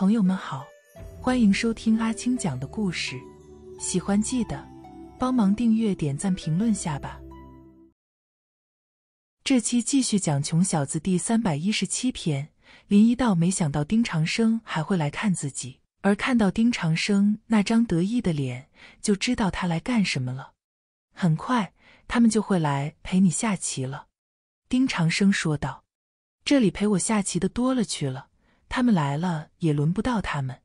朋友们好，欢迎收听阿青讲的故事。喜欢记得帮忙订阅、点赞、评论下吧。这期继续讲《穷小子》第三百一十七篇。林一道没想到丁长生还会来看自己，而看到丁长生那张得意的脸，就知道他来干什么了。很快，他们就会来陪你下棋了，丁长生说道：“这里陪我下棋的多了去了。”他们来了，也轮不到他们。”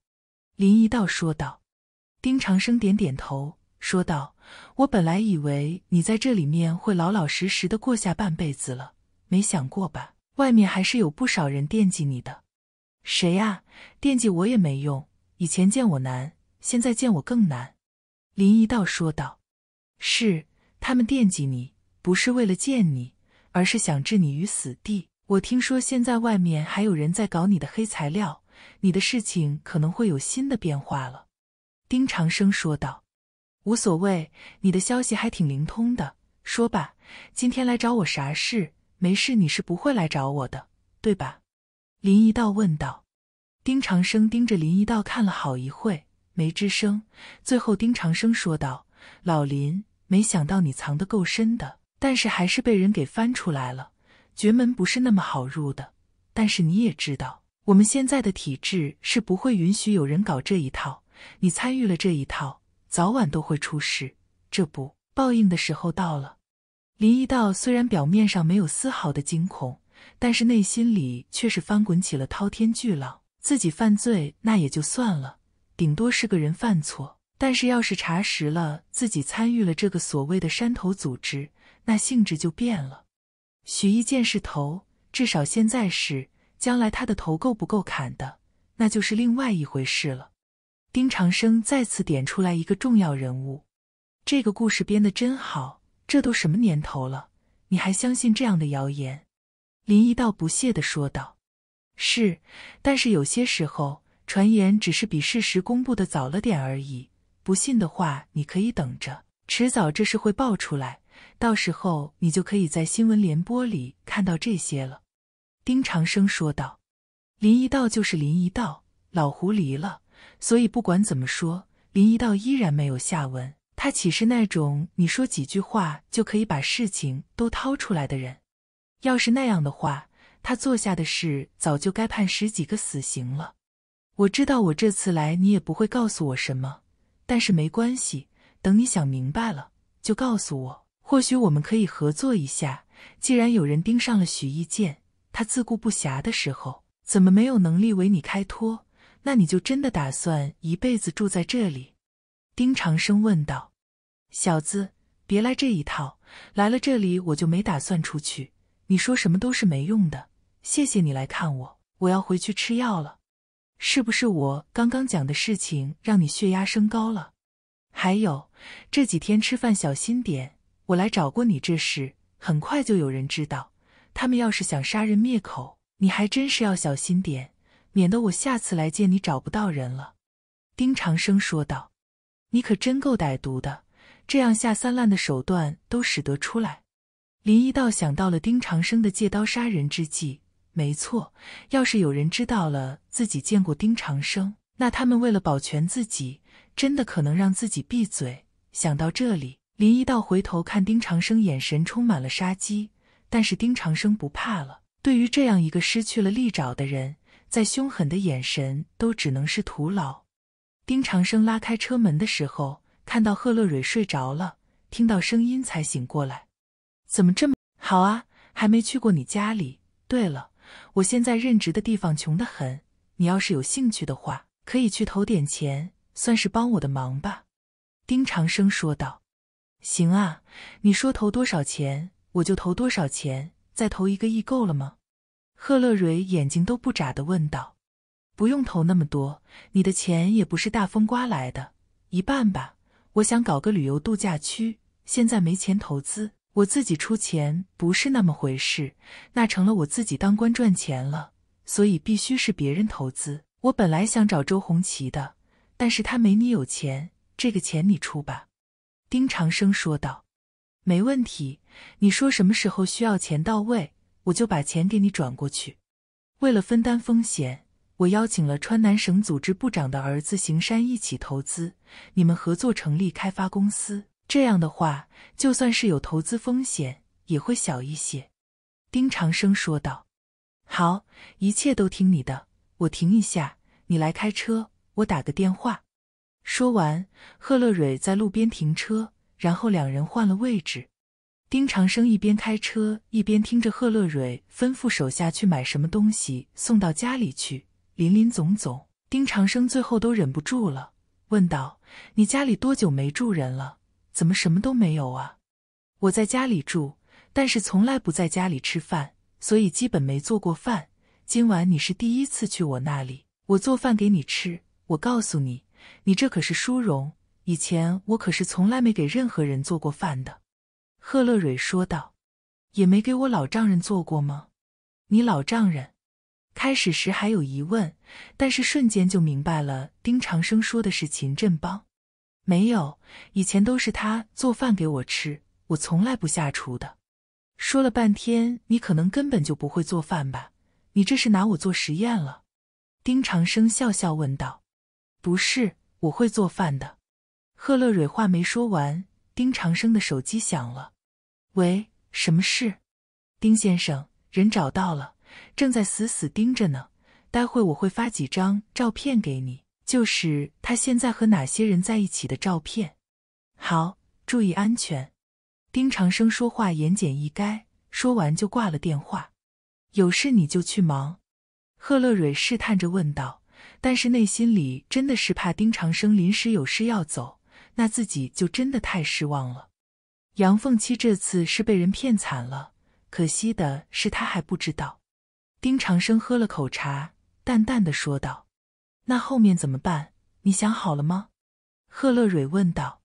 林一道说道。丁长生点点头，说道：“我本来以为你在这里面会老老实实的过下半辈子了，没想过吧？外面还是有不少人惦记你的。谁呀？惦记我也没用。以前见我难，现在见我更难。”林一道说道：“是，他们惦记你，不是为了见你，而是想置你于死地。”我听说现在外面还有人在搞你的黑材料，你的事情可能会有新的变化了。”丁长生说道。“无所谓，你的消息还挺灵通的。说吧，今天来找我啥事？没事你是不会来找我的，对吧？”林一道问道。丁长生盯着林一道看了好一会，没吱声。最后，丁长生说道：“老林，没想到你藏得够深的，但是还是被人给翻出来了。”绝门不是那么好入的，但是你也知道，我们现在的体制是不会允许有人搞这一套。你参与了这一套，早晚都会出事。这不，报应的时候到了。林一道虽然表面上没有丝毫的惊恐，但是内心里却是翻滚起了滔天巨浪。自己犯罪那也就算了，顶多是个人犯错；但是要是查实了自己参与了这个所谓的山头组织，那性质就变了。许一见是头，至少现在是。将来他的头够不够砍的，那就是另外一回事了。丁长生再次点出来一个重要人物。这个故事编得真好，这都什么年头了，你还相信这样的谣言？林一道不屑地说道：“是，但是有些时候，传言只是比事实公布的早了点而已。不信的话，你可以等着，迟早这事会爆出来。”到时候你就可以在新闻联播里看到这些了，丁长生说道。林一道就是林一道，老狐狸了，所以不管怎么说，林一道依然没有下文。他岂是那种你说几句话就可以把事情都掏出来的人？要是那样的话，他做下的事早就该判十几个死刑了。我知道我这次来你也不会告诉我什么，但是没关系，等你想明白了就告诉我。或许我们可以合作一下。既然有人盯上了许一剑，他自顾不暇的时候，怎么没有能力为你开脱？那你就真的打算一辈子住在这里？丁长生问道。小子，别来这一套！来了这里，我就没打算出去。你说什么都是没用的。谢谢你来看我，我要回去吃药了。是不是我刚刚讲的事情让你血压升高了？还有，这几天吃饭小心点。我来找过你，这事很快就有人知道。他们要是想杀人灭口，你还真是要小心点，免得我下次来见你找不到人了。”丁长生说道，“你可真够歹毒的，这样下三滥的手段都使得出来。”林一道想到了丁长生的借刀杀人之计。没错，要是有人知道了自己见过丁长生，那他们为了保全自己，真的可能让自己闭嘴。想到这里。林一道回头看丁长生，眼神充满了杀机。但是丁长生不怕了。对于这样一个失去了利爪的人，再凶狠的眼神都只能是徒劳。丁长生拉开车门的时候，看到贺乐蕊睡着了，听到声音才醒过来。怎么这么好啊？还没去过你家里。对了，我现在任职的地方穷得很，你要是有兴趣的话，可以去投点钱，算是帮我的忙吧。丁长生说道。行啊，你说投多少钱，我就投多少钱。再投一个亿够了吗？贺乐蕊眼睛都不眨的问道。不用投那么多，你的钱也不是大风刮来的。一半吧，我想搞个旅游度假区，现在没钱投资，我自己出钱不是那么回事，那成了我自己当官赚钱了。所以必须是别人投资。我本来想找周红旗的，但是他没你有钱。这个钱你出吧。丁长生说道：“没问题，你说什么时候需要钱到位，我就把钱给你转过去。为了分担风险，我邀请了川南省组织部长的儿子邢山一起投资，你们合作成立开发公司。这样的话，就算是有投资风险，也会小一些。”丁长生说道：“好，一切都听你的。我停一下，你来开车，我打个电话。”说完，贺乐蕊在路边停车，然后两人换了位置。丁长生一边开车，一边听着贺乐蕊吩咐手下去买什么东西送到家里去，林林总总。丁长生最后都忍不住了，问道：“你家里多久没住人了？怎么什么都没有啊？”“我在家里住，但是从来不在家里吃饭，所以基本没做过饭。今晚你是第一次去我那里，我做饭给你吃。我告诉你。”你这可是殊荣，以前我可是从来没给任何人做过饭的。”贺乐蕊说道，“也没给我老丈人做过吗？你老丈人？开始时还有疑问，但是瞬间就明白了。丁长生说的是秦振邦，没有，以前都是他做饭给我吃，我从来不下厨的。说了半天，你可能根本就不会做饭吧？你这是拿我做实验了？”丁长生笑笑问道。不是，我会做饭的。贺乐蕊话没说完，丁长生的手机响了。“喂，什么事？”“丁先生，人找到了，正在死死盯着呢。待会我会发几张照片给你，就是他现在和哪些人在一起的照片。”“好，注意安全。”丁长生说话言简意赅，说完就挂了电话。“有事你就去忙。”贺乐蕊试探着问道。但是内心里真的是怕丁长生临时有事要走，那自己就真的太失望了。杨凤七这次是被人骗惨了，可惜的是他还不知道。丁长生喝了口茶，淡淡的说道：“那后面怎么办？你想好了吗？”贺乐蕊问道。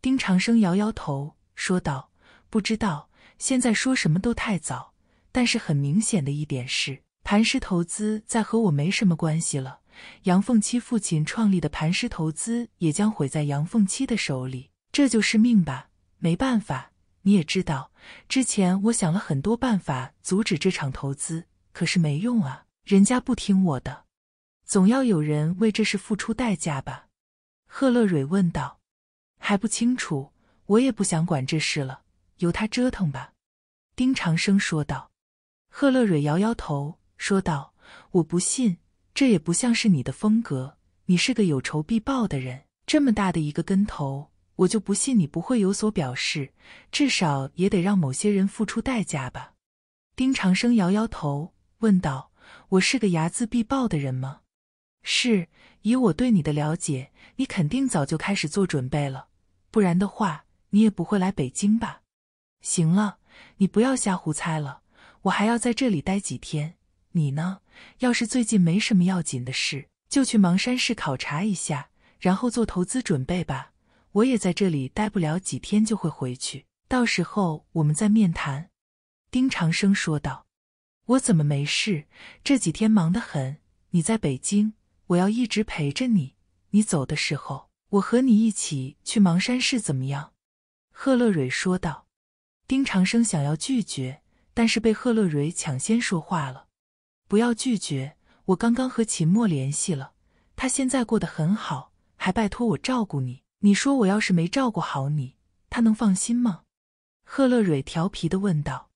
丁长生摇摇头，说道：“不知道，现在说什么都太早。但是很明显的一点是，磐石投资再和我没什么关系了。”杨凤七父亲创立的磐石投资也将毁在杨凤七的手里，这就是命吧？没办法，你也知道，之前我想了很多办法阻止这场投资，可是没用啊，人家不听我的。总要有人为这事付出代价吧？贺乐蕊问道。还不清楚，我也不想管这事了，由他折腾吧。丁长生说道。贺乐蕊摇摇头说道：“我不信。”这也不像是你的风格。你是个有仇必报的人，这么大的一个跟头，我就不信你不会有所表示，至少也得让某些人付出代价吧。丁长生摇摇头，问道：“我是个睚眦必报的人吗？”“是，以我对你的了解，你肯定早就开始做准备了，不然的话，你也不会来北京吧。”“行了，你不要瞎胡猜了，我还要在这里待几天。”你呢？要是最近没什么要紧的事，就去芒山市考察一下，然后做投资准备吧。我也在这里待不了几天，就会回去。到时候我们再面谈。”丁长生说道。“我怎么没事？这几天忙得很。你在北京，我要一直陪着你。你走的时候，我和你一起去芒山市，怎么样？”贺乐蕊说道。丁长生想要拒绝，但是被贺乐蕊抢先说话了。不要拒绝我，刚刚和秦墨联系了，他现在过得很好，还拜托我照顾你。你说我要是没照顾好你，他能放心吗？贺乐蕊调皮的问道。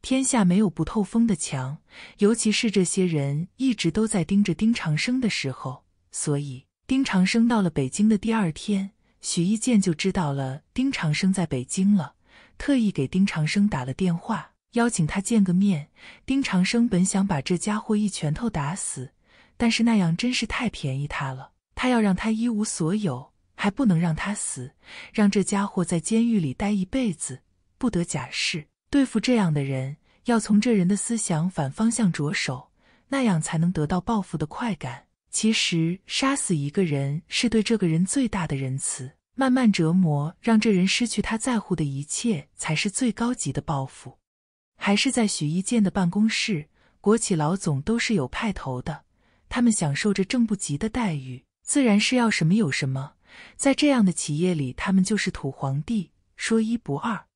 天下没有不透风的墙，尤其是这些人一直都在盯着丁长生的时候，所以丁长生到了北京的第二天，许一健就知道了丁长生在北京了，特意给丁长生打了电话。邀请他见个面。丁长生本想把这家伙一拳头打死，但是那样真是太便宜他了。他要让他一无所有，还不能让他死，让这家伙在监狱里待一辈子，不得假释。对付这样的人，要从这人的思想反方向着手，那样才能得到报复的快感。其实，杀死一个人是对这个人最大的仁慈。慢慢折磨，让这人失去他在乎的一切，才是最高级的报复。还是在许一健的办公室，国企老总都是有派头的，他们享受着正不级的待遇，自然是要什么有什么。在这样的企业里，他们就是土皇帝，说一不二。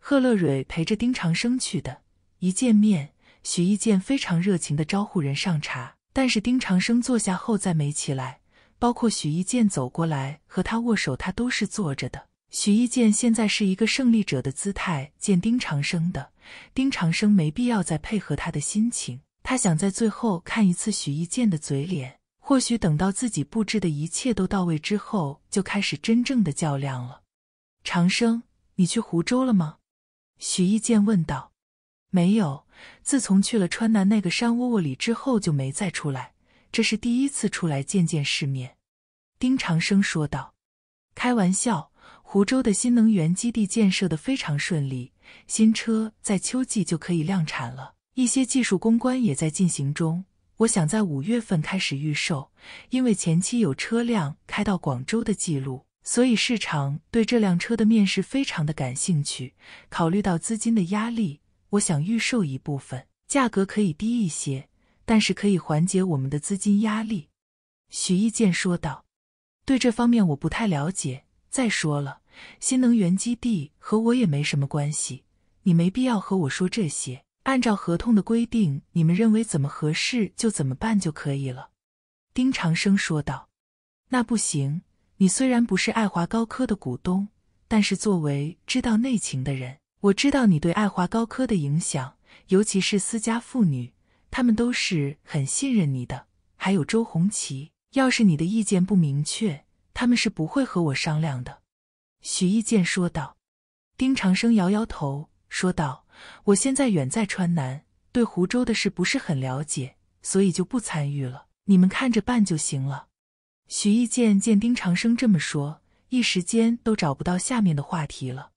贺乐蕊陪着丁长生去的，一见面，许一健非常热情地招呼人上茶，但是丁长生坐下后再没起来，包括许一健走过来和他握手，他都是坐着的。许一剑现在是一个胜利者的姿态见丁长生的，丁长生没必要再配合他的心情。他想在最后看一次许一剑的嘴脸，或许等到自己布置的一切都到位之后，就开始真正的较量了。长生，你去湖州了吗？许一剑问道。没有，自从去了川南那个山窝窝里之后，就没再出来。这是第一次出来见见世面。丁长生说道。开玩笑。湖州的新能源基地建设的非常顺利，新车在秋季就可以量产了。一些技术攻关也在进行中。我想在五月份开始预售，因为前期有车辆开到广州的记录，所以市场对这辆车的面试非常的感兴趣。考虑到资金的压力，我想预售一部分，价格可以低一些，但是可以缓解我们的资金压力。”许一健说道，“对这方面我不太了解，再说了。”新能源基地和我也没什么关系，你没必要和我说这些。按照合同的规定，你们认为怎么合适就怎么办就可以了。”丁长生说道。“那不行。你虽然不是爱华高科的股东，但是作为知道内情的人，我知道你对爱华高科的影响，尤其是私家妇女，他们都是很信任你的。还有周红旗，要是你的意见不明确，他们是不会和我商量的。”许义建说道：“丁长生摇摇头说道，我现在远在川南，对湖州的事不是很了解，所以就不参与了。你们看着办就行了。”许义建见丁长生这么说，一时间都找不到下面的话题了。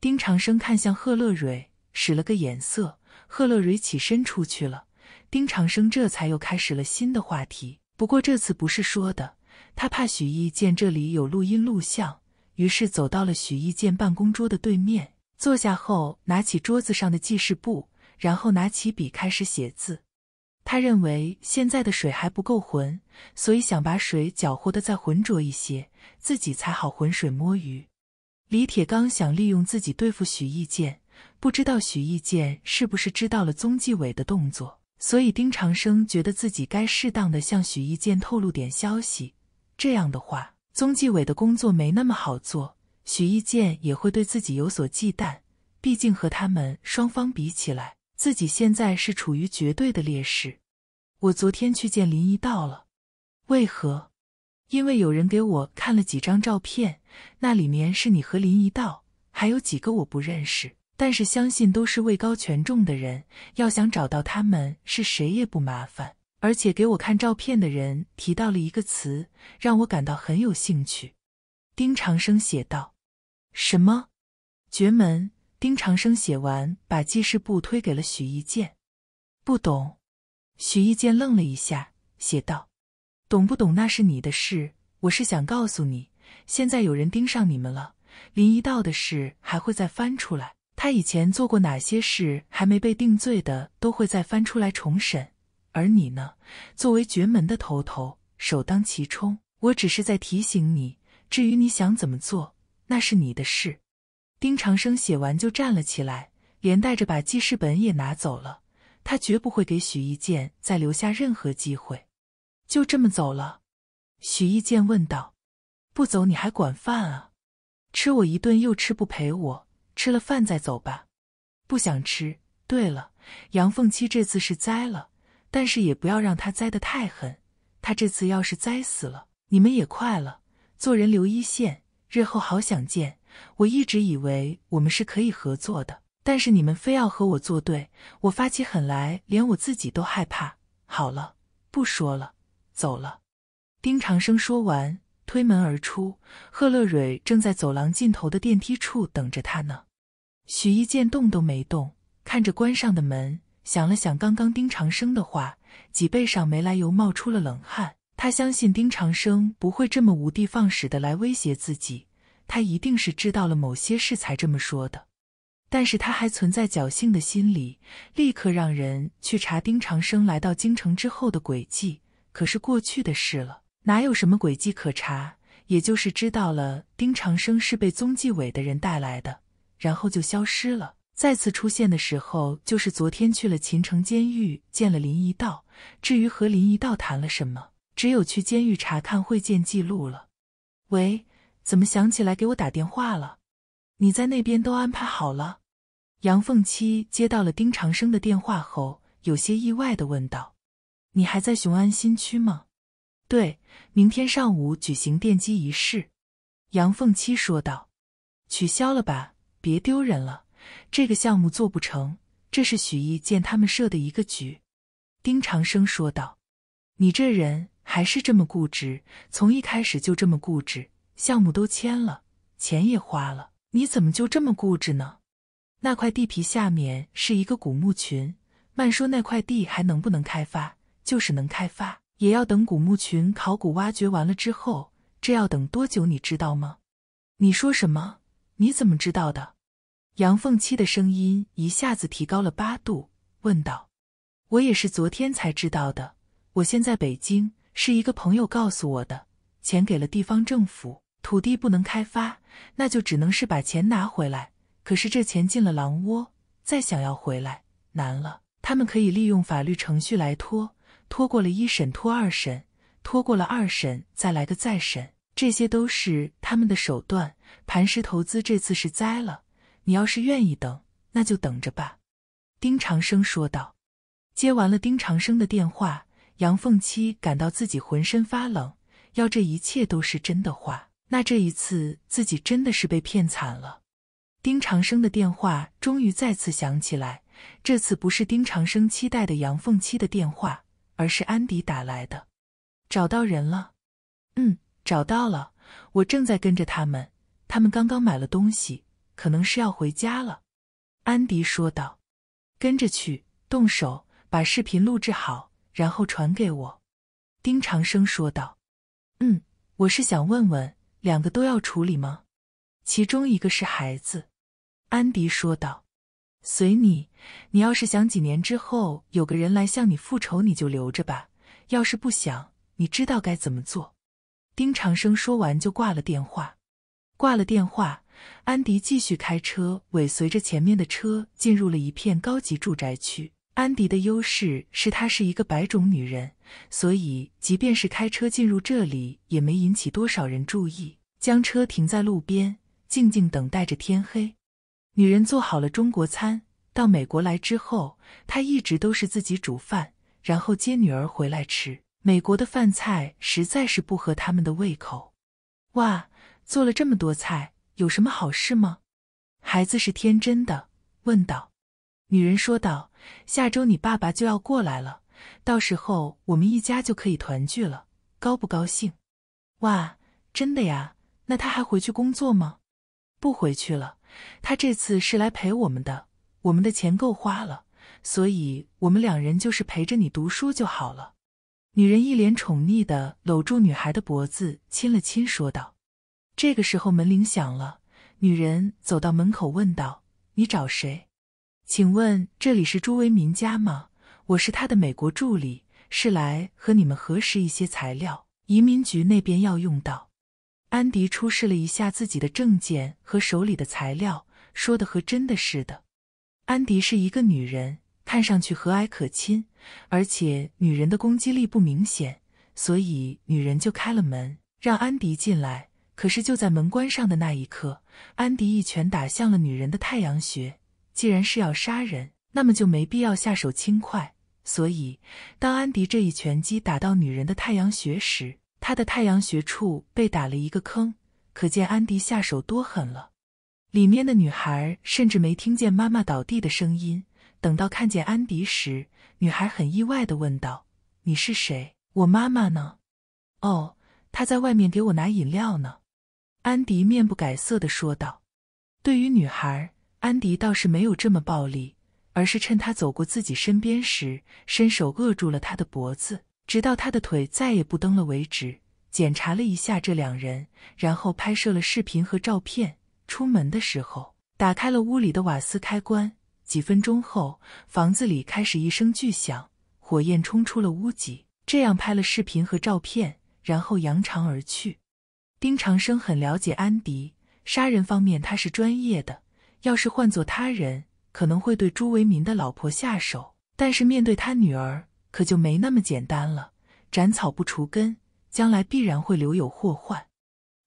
丁长生看向贺乐蕊，使了个眼色，贺乐蕊起身出去了。丁长生这才又开始了新的话题，不过这次不是说的，他怕许义建这里有录音录像。于是走到了许一建办公桌的对面，坐下后拿起桌子上的记事簿，然后拿起笔开始写字。他认为现在的水还不够浑，所以想把水搅和的再浑浊一些，自己才好浑水摸鱼。李铁刚想利用自己对付许义建，不知道许义建是不是知道了宗继伟的动作，所以丁长生觉得自己该适当的向许义建透露点消息，这样的话。中纪委的工作没那么好做，许一健也会对自己有所忌惮。毕竟和他们双方比起来，自己现在是处于绝对的劣势。我昨天去见林一道了，为何？因为有人给我看了几张照片，那里面是你和林一道，还有几个我不认识，但是相信都是位高权重的人，要想找到他们是谁也不麻烦。而且给我看照片的人提到了一个词，让我感到很有兴趣。丁长生写道：“什么？绝门。”丁长生写完，把记事簿推给了许一剑。不懂。许一剑愣了一下，写道：“懂不懂那是你的事，我是想告诉你，现在有人盯上你们了。林一道的事还会再翻出来，他以前做过哪些事还没被定罪的，都会再翻出来重审。”而你呢？作为绝门的头头，首当其冲。我只是在提醒你。至于你想怎么做，那是你的事。丁长生写完就站了起来，连带着把记事本也拿走了。他绝不会给许一剑再留下任何机会。就这么走了？许一剑问道：“不走，你还管饭啊？吃我一顿又吃不陪我。吃了饭再走吧。不想吃。对了，杨凤七这次是栽了。”但是也不要让他栽得太狠，他这次要是栽死了，你们也快了。做人留一线，日后好相见。我一直以为我们是可以合作的，但是你们非要和我作对，我发起狠来，连我自己都害怕。好了，不说了，走了。丁长生说完，推门而出。贺乐蕊正在走廊尽头的电梯处等着他呢。许一见动都没动，看着关上的门。想了想，刚刚丁长生的话，脊背上没来由冒出了冷汗。他相信丁长生不会这么无的放矢的来威胁自己，他一定是知道了某些事才这么说的。但是他还存在侥幸的心理，立刻让人去查丁长生来到京城之后的轨迹。可是过去的事了，哪有什么轨迹可查？也就是知道了丁长生是被宗继伟的人带来的，然后就消失了。再次出现的时候，就是昨天去了秦城监狱见了林一道。至于和林一道谈了什么，只有去监狱查看会见记录了。喂，怎么想起来给我打电话了？你在那边都安排好了？杨凤七接到了丁长生的电话后，有些意外的问道：“你还在雄安新区吗？”“对，明天上午举行奠基仪式。”杨凤七说道。“取消了吧，别丢人了。”这个项目做不成，这是许毅建他们设的一个局。”丁长生说道，“你这人还是这么固执，从一开始就这么固执。项目都签了，钱也花了，你怎么就这么固执呢？那块地皮下面是一个古墓群，慢说那块地还能不能开发，就是能开发，也要等古墓群考古挖掘完了之后。这要等多久，你知道吗？你说什么？你怎么知道的？”杨凤七的声音一下子提高了八度，问道：“我也是昨天才知道的。我现在北京是一个朋友告诉我的，钱给了地方政府，土地不能开发，那就只能是把钱拿回来。可是这钱进了狼窝，再想要回来难了。他们可以利用法律程序来拖，拖过了一审，拖二审，拖过了二审，再来个再审，这些都是他们的手段。磐石投资这次是栽了。”你要是愿意等，那就等着吧。”丁长生说道。接完了丁长生的电话，杨凤七感到自己浑身发冷。要这一切都是真的话，那这一次自己真的是被骗惨了。丁长生的电话终于再次响起来，这次不是丁长生期待的杨凤七的电话，而是安迪打来的。找到人了？嗯，找到了。我正在跟着他们，他们刚刚买了东西。可能是要回家了，安迪说道：“跟着去，动手，把视频录制好，然后传给我。”丁长生说道：“嗯，我是想问问，两个都要处理吗？其中一个是孩子。”安迪说道：“随你，你要是想几年之后有个人来向你复仇，你就留着吧；要是不想，你知道该怎么做。”丁长生说完就挂了电话，挂了电话。安迪继续开车尾随着前面的车，进入了一片高级住宅区。安迪的优势是她是一个白种女人，所以即便是开车进入这里，也没引起多少人注意。将车停在路边，静静等待着天黑。女人做好了中国餐，到美国来之后，她一直都是自己煮饭，然后接女儿回来吃。美国的饭菜实在是不合他们的胃口。哇，做了这么多菜。有什么好事吗？孩子是天真的问道。女人说道：“下周你爸爸就要过来了，到时候我们一家就可以团聚了，高不高兴？”“哇，真的呀？那他还回去工作吗？”“不回去了，他这次是来陪我们的。我们的钱够花了，所以我们两人就是陪着你读书就好了。”女人一脸宠溺的搂住女孩的脖子，亲了亲，说道。这个时候门铃响了，女人走到门口问道：“你找谁？请问这里是朱维民家吗？我是他的美国助理，是来和你们核实一些材料，移民局那边要用到。”安迪出示了一下自己的证件和手里的材料，说的和真的似的。安迪是一个女人，看上去和蔼可亲，而且女人的攻击力不明显，所以女人就开了门，让安迪进来。可是就在门关上的那一刻，安迪一拳打向了女人的太阳穴。既然是要杀人，那么就没必要下手轻快。所以，当安迪这一拳击打到女人的太阳穴时，她的太阳穴处被打了一个坑，可见安迪下手多狠了。里面的女孩甚至没听见妈妈倒地的声音。等到看见安迪时，女孩很意外地问道：“你是谁？我妈妈呢？”“哦，她在外面给我拿饮料呢。”安迪面不改色的说道：“对于女孩，安迪倒是没有这么暴力，而是趁她走过自己身边时，伸手扼住了她的脖子，直到她的腿再也不蹬了为止。检查了一下这两人，然后拍摄了视频和照片。出门的时候，打开了屋里的瓦斯开关。几分钟后，房子里开始一声巨响，火焰冲出了屋脊。这样拍了视频和照片，然后扬长而去。”丁长生很了解安迪，杀人方面他是专业的。要是换做他人，可能会对朱维民的老婆下手，但是面对他女儿，可就没那么简单了。斩草不除根，将来必然会留有祸患。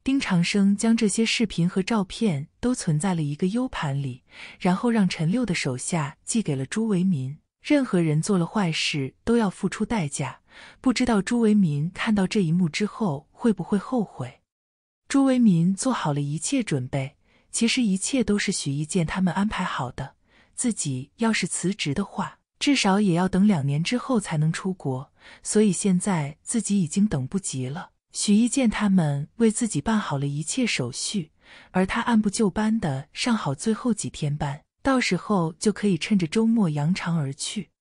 丁长生将这些视频和照片都存在了一个 U 盘里，然后让陈六的手下寄给了朱维民。任何人做了坏事，都要付出代价。不知道朱维民看到这一幕之后，会不会后悔？朱为民做好了一切准备，其实一切都是许一健他们安排好的。自己要是辞职的话，至少也要等两年之后才能出国，所以现在自己已经等不及了。许一健他们为自己办好了一切手续，而他按部就班的上好最后几天班，到时候就可以趁着周末扬长而去。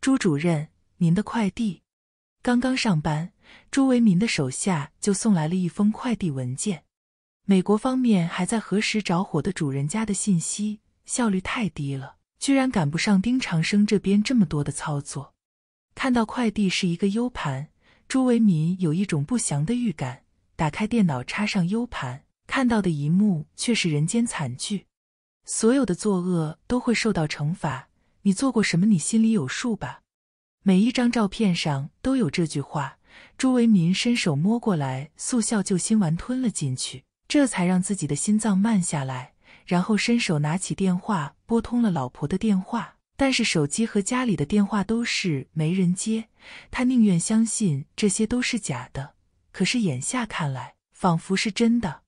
朱主任，您的快递，刚刚上班。朱维民的手下就送来了一封快递文件，美国方面还在核实着火的主人家的信息，效率太低了，居然赶不上丁长生这边这么多的操作。看到快递是一个 U 盘，朱维民有一种不祥的预感。打开电脑，插上 U 盘，看到的一幕却是人间惨剧。所有的作恶都会受到惩罚，你做过什么？你心里有数吧。每一张照片上都有这句话。朱维民伸手摸过来，速效救心丸吞了进去，这才让自己的心脏慢下来。然后伸手拿起电话，拨通了老婆的电话，但是手机和家里的电话都是没人接。他宁愿相信这些都是假的，可是眼下看来，仿佛是真的。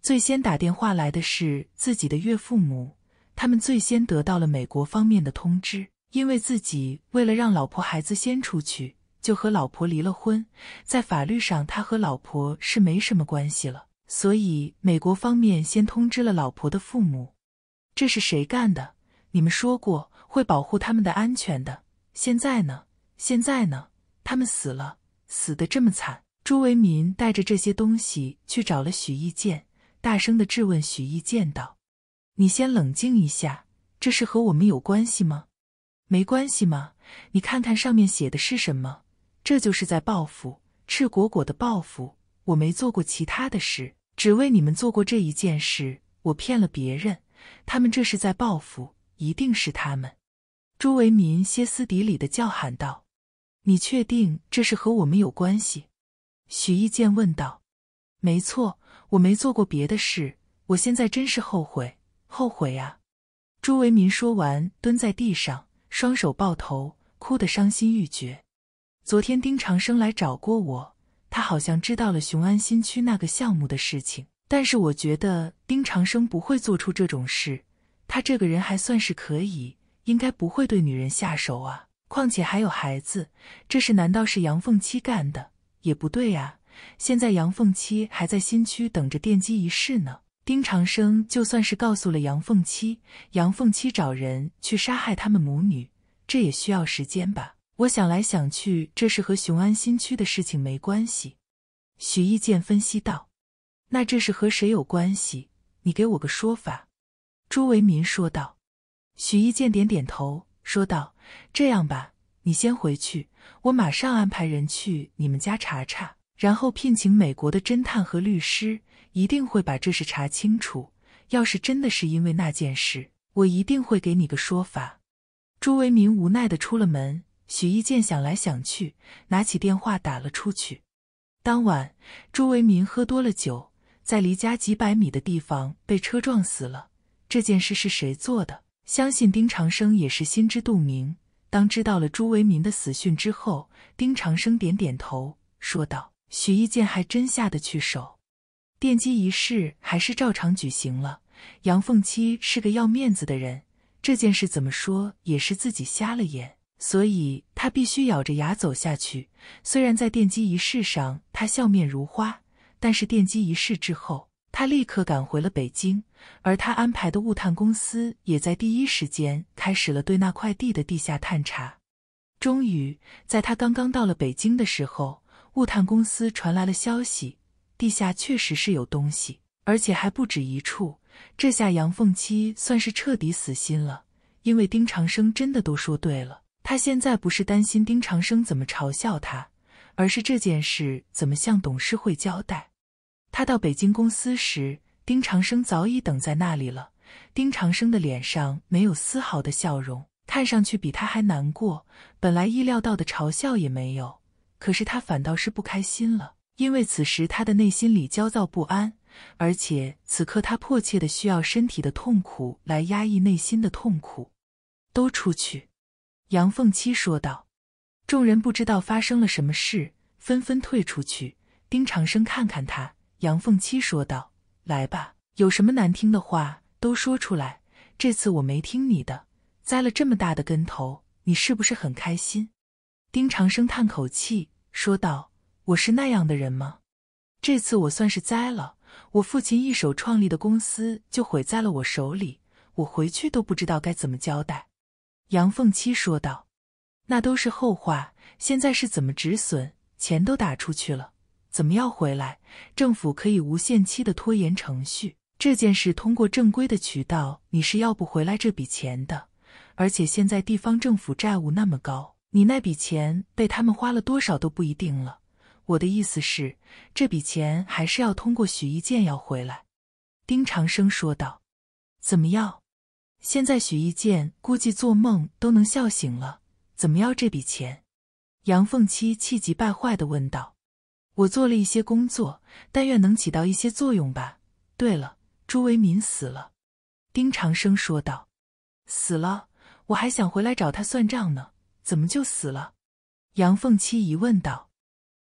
最先打电话来的是自己的岳父母，他们最先得到了美国方面的通知，因为自己为了让老婆孩子先出去。就和老婆离了婚，在法律上他和老婆是没什么关系了，所以美国方面先通知了老婆的父母。这是谁干的？你们说过会保护他们的安全的，现在呢？现在呢？他们死了，死得这么惨。朱维民带着这些东西去找了许义建，大声的质问许义建道：“你先冷静一下，这事和我们有关系吗？没关系吗？你看看上面写的是什么。”这就是在报复，赤果果的报复。我没做过其他的事，只为你们做过这一件事。我骗了别人，他们这是在报复，一定是他们。朱维民歇斯底里的叫喊道：“你确定这是和我们有关系？”许一健问道：“没错，我没做过别的事。我现在真是后悔，后悔啊！”朱维民说完，蹲在地上，双手抱头，哭得伤心欲绝。昨天丁长生来找过我，他好像知道了雄安新区那个项目的事情。但是我觉得丁长生不会做出这种事，他这个人还算是可以，应该不会对女人下手啊。况且还有孩子，这事难道是杨凤七干的？也不对呀。现在杨凤七还在新区等着奠基仪式呢。丁长生就算是告诉了杨凤七，杨凤七找人去杀害他们母女，这也需要时间吧。我想来想去，这是和雄安新区的事情没关系。”许一健分析道，“那这是和谁有关系？你给我个说法。”朱维民说道。许一健点点头，说道：“这样吧，你先回去，我马上安排人去你们家查查，然后聘请美国的侦探和律师，一定会把这事查清楚。要是真的是因为那件事，我一定会给你个说法。”朱维民无奈的出了门。许一健想来想去，拿起电话打了出去。当晚，朱维民喝多了酒，在离家几百米的地方被车撞死了。这件事是谁做的？相信丁长生也是心知肚明。当知道了朱维民的死讯之后，丁长生点点头，说道：“许一健还真下得去手。”奠基仪式还是照常举行了。杨凤七是个要面子的人，这件事怎么说也是自己瞎了眼。所以他必须咬着牙走下去。虽然在奠基仪式上他笑面如花，但是奠基仪式之后，他立刻赶回了北京，而他安排的物探公司也在第一时间开始了对那块地的地下探查。终于，在他刚刚到了北京的时候，物探公司传来了消息：地下确实是有东西，而且还不止一处。这下杨凤七算是彻底死心了，因为丁长生真的都说对了。他现在不是担心丁长生怎么嘲笑他，而是这件事怎么向董事会交代。他到北京公司时，丁长生早已等在那里了。丁长生的脸上没有丝毫的笑容，看上去比他还难过。本来意料到的嘲笑也没有，可是他反倒是不开心了，因为此时他的内心里焦躁不安，而且此刻他迫切的需要身体的痛苦来压抑内心的痛苦。都出去。杨凤七说道：“众人不知道发生了什么事，纷纷退出去。”丁长生看看他，杨凤七说道：“来吧，有什么难听的话都说出来。这次我没听你的，栽了这么大的跟头，你是不是很开心？”丁长生叹口气说道：“我是那样的人吗？这次我算是栽了，我父亲一手创立的公司就毁在了我手里，我回去都不知道该怎么交代。”杨凤七说道：“那都是后话，现在是怎么止损？钱都打出去了，怎么要回来？政府可以无限期的拖延程序，这件事通过正规的渠道，你是要不回来这笔钱的。而且现在地方政府债务那么高，你那笔钱被他们花了多少都不一定了。我的意思是，这笔钱还是要通过许一建要回来。”丁长生说道：“怎么要？”现在许一剑估计做梦都能笑醒了，怎么要这笔钱？杨凤七气急败坏地问道：“我做了一些工作，但愿能起到一些作用吧。”对了，朱维民死了，丁长生说道：“死了，我还想回来找他算账呢，怎么就死了？”杨凤七疑问道：“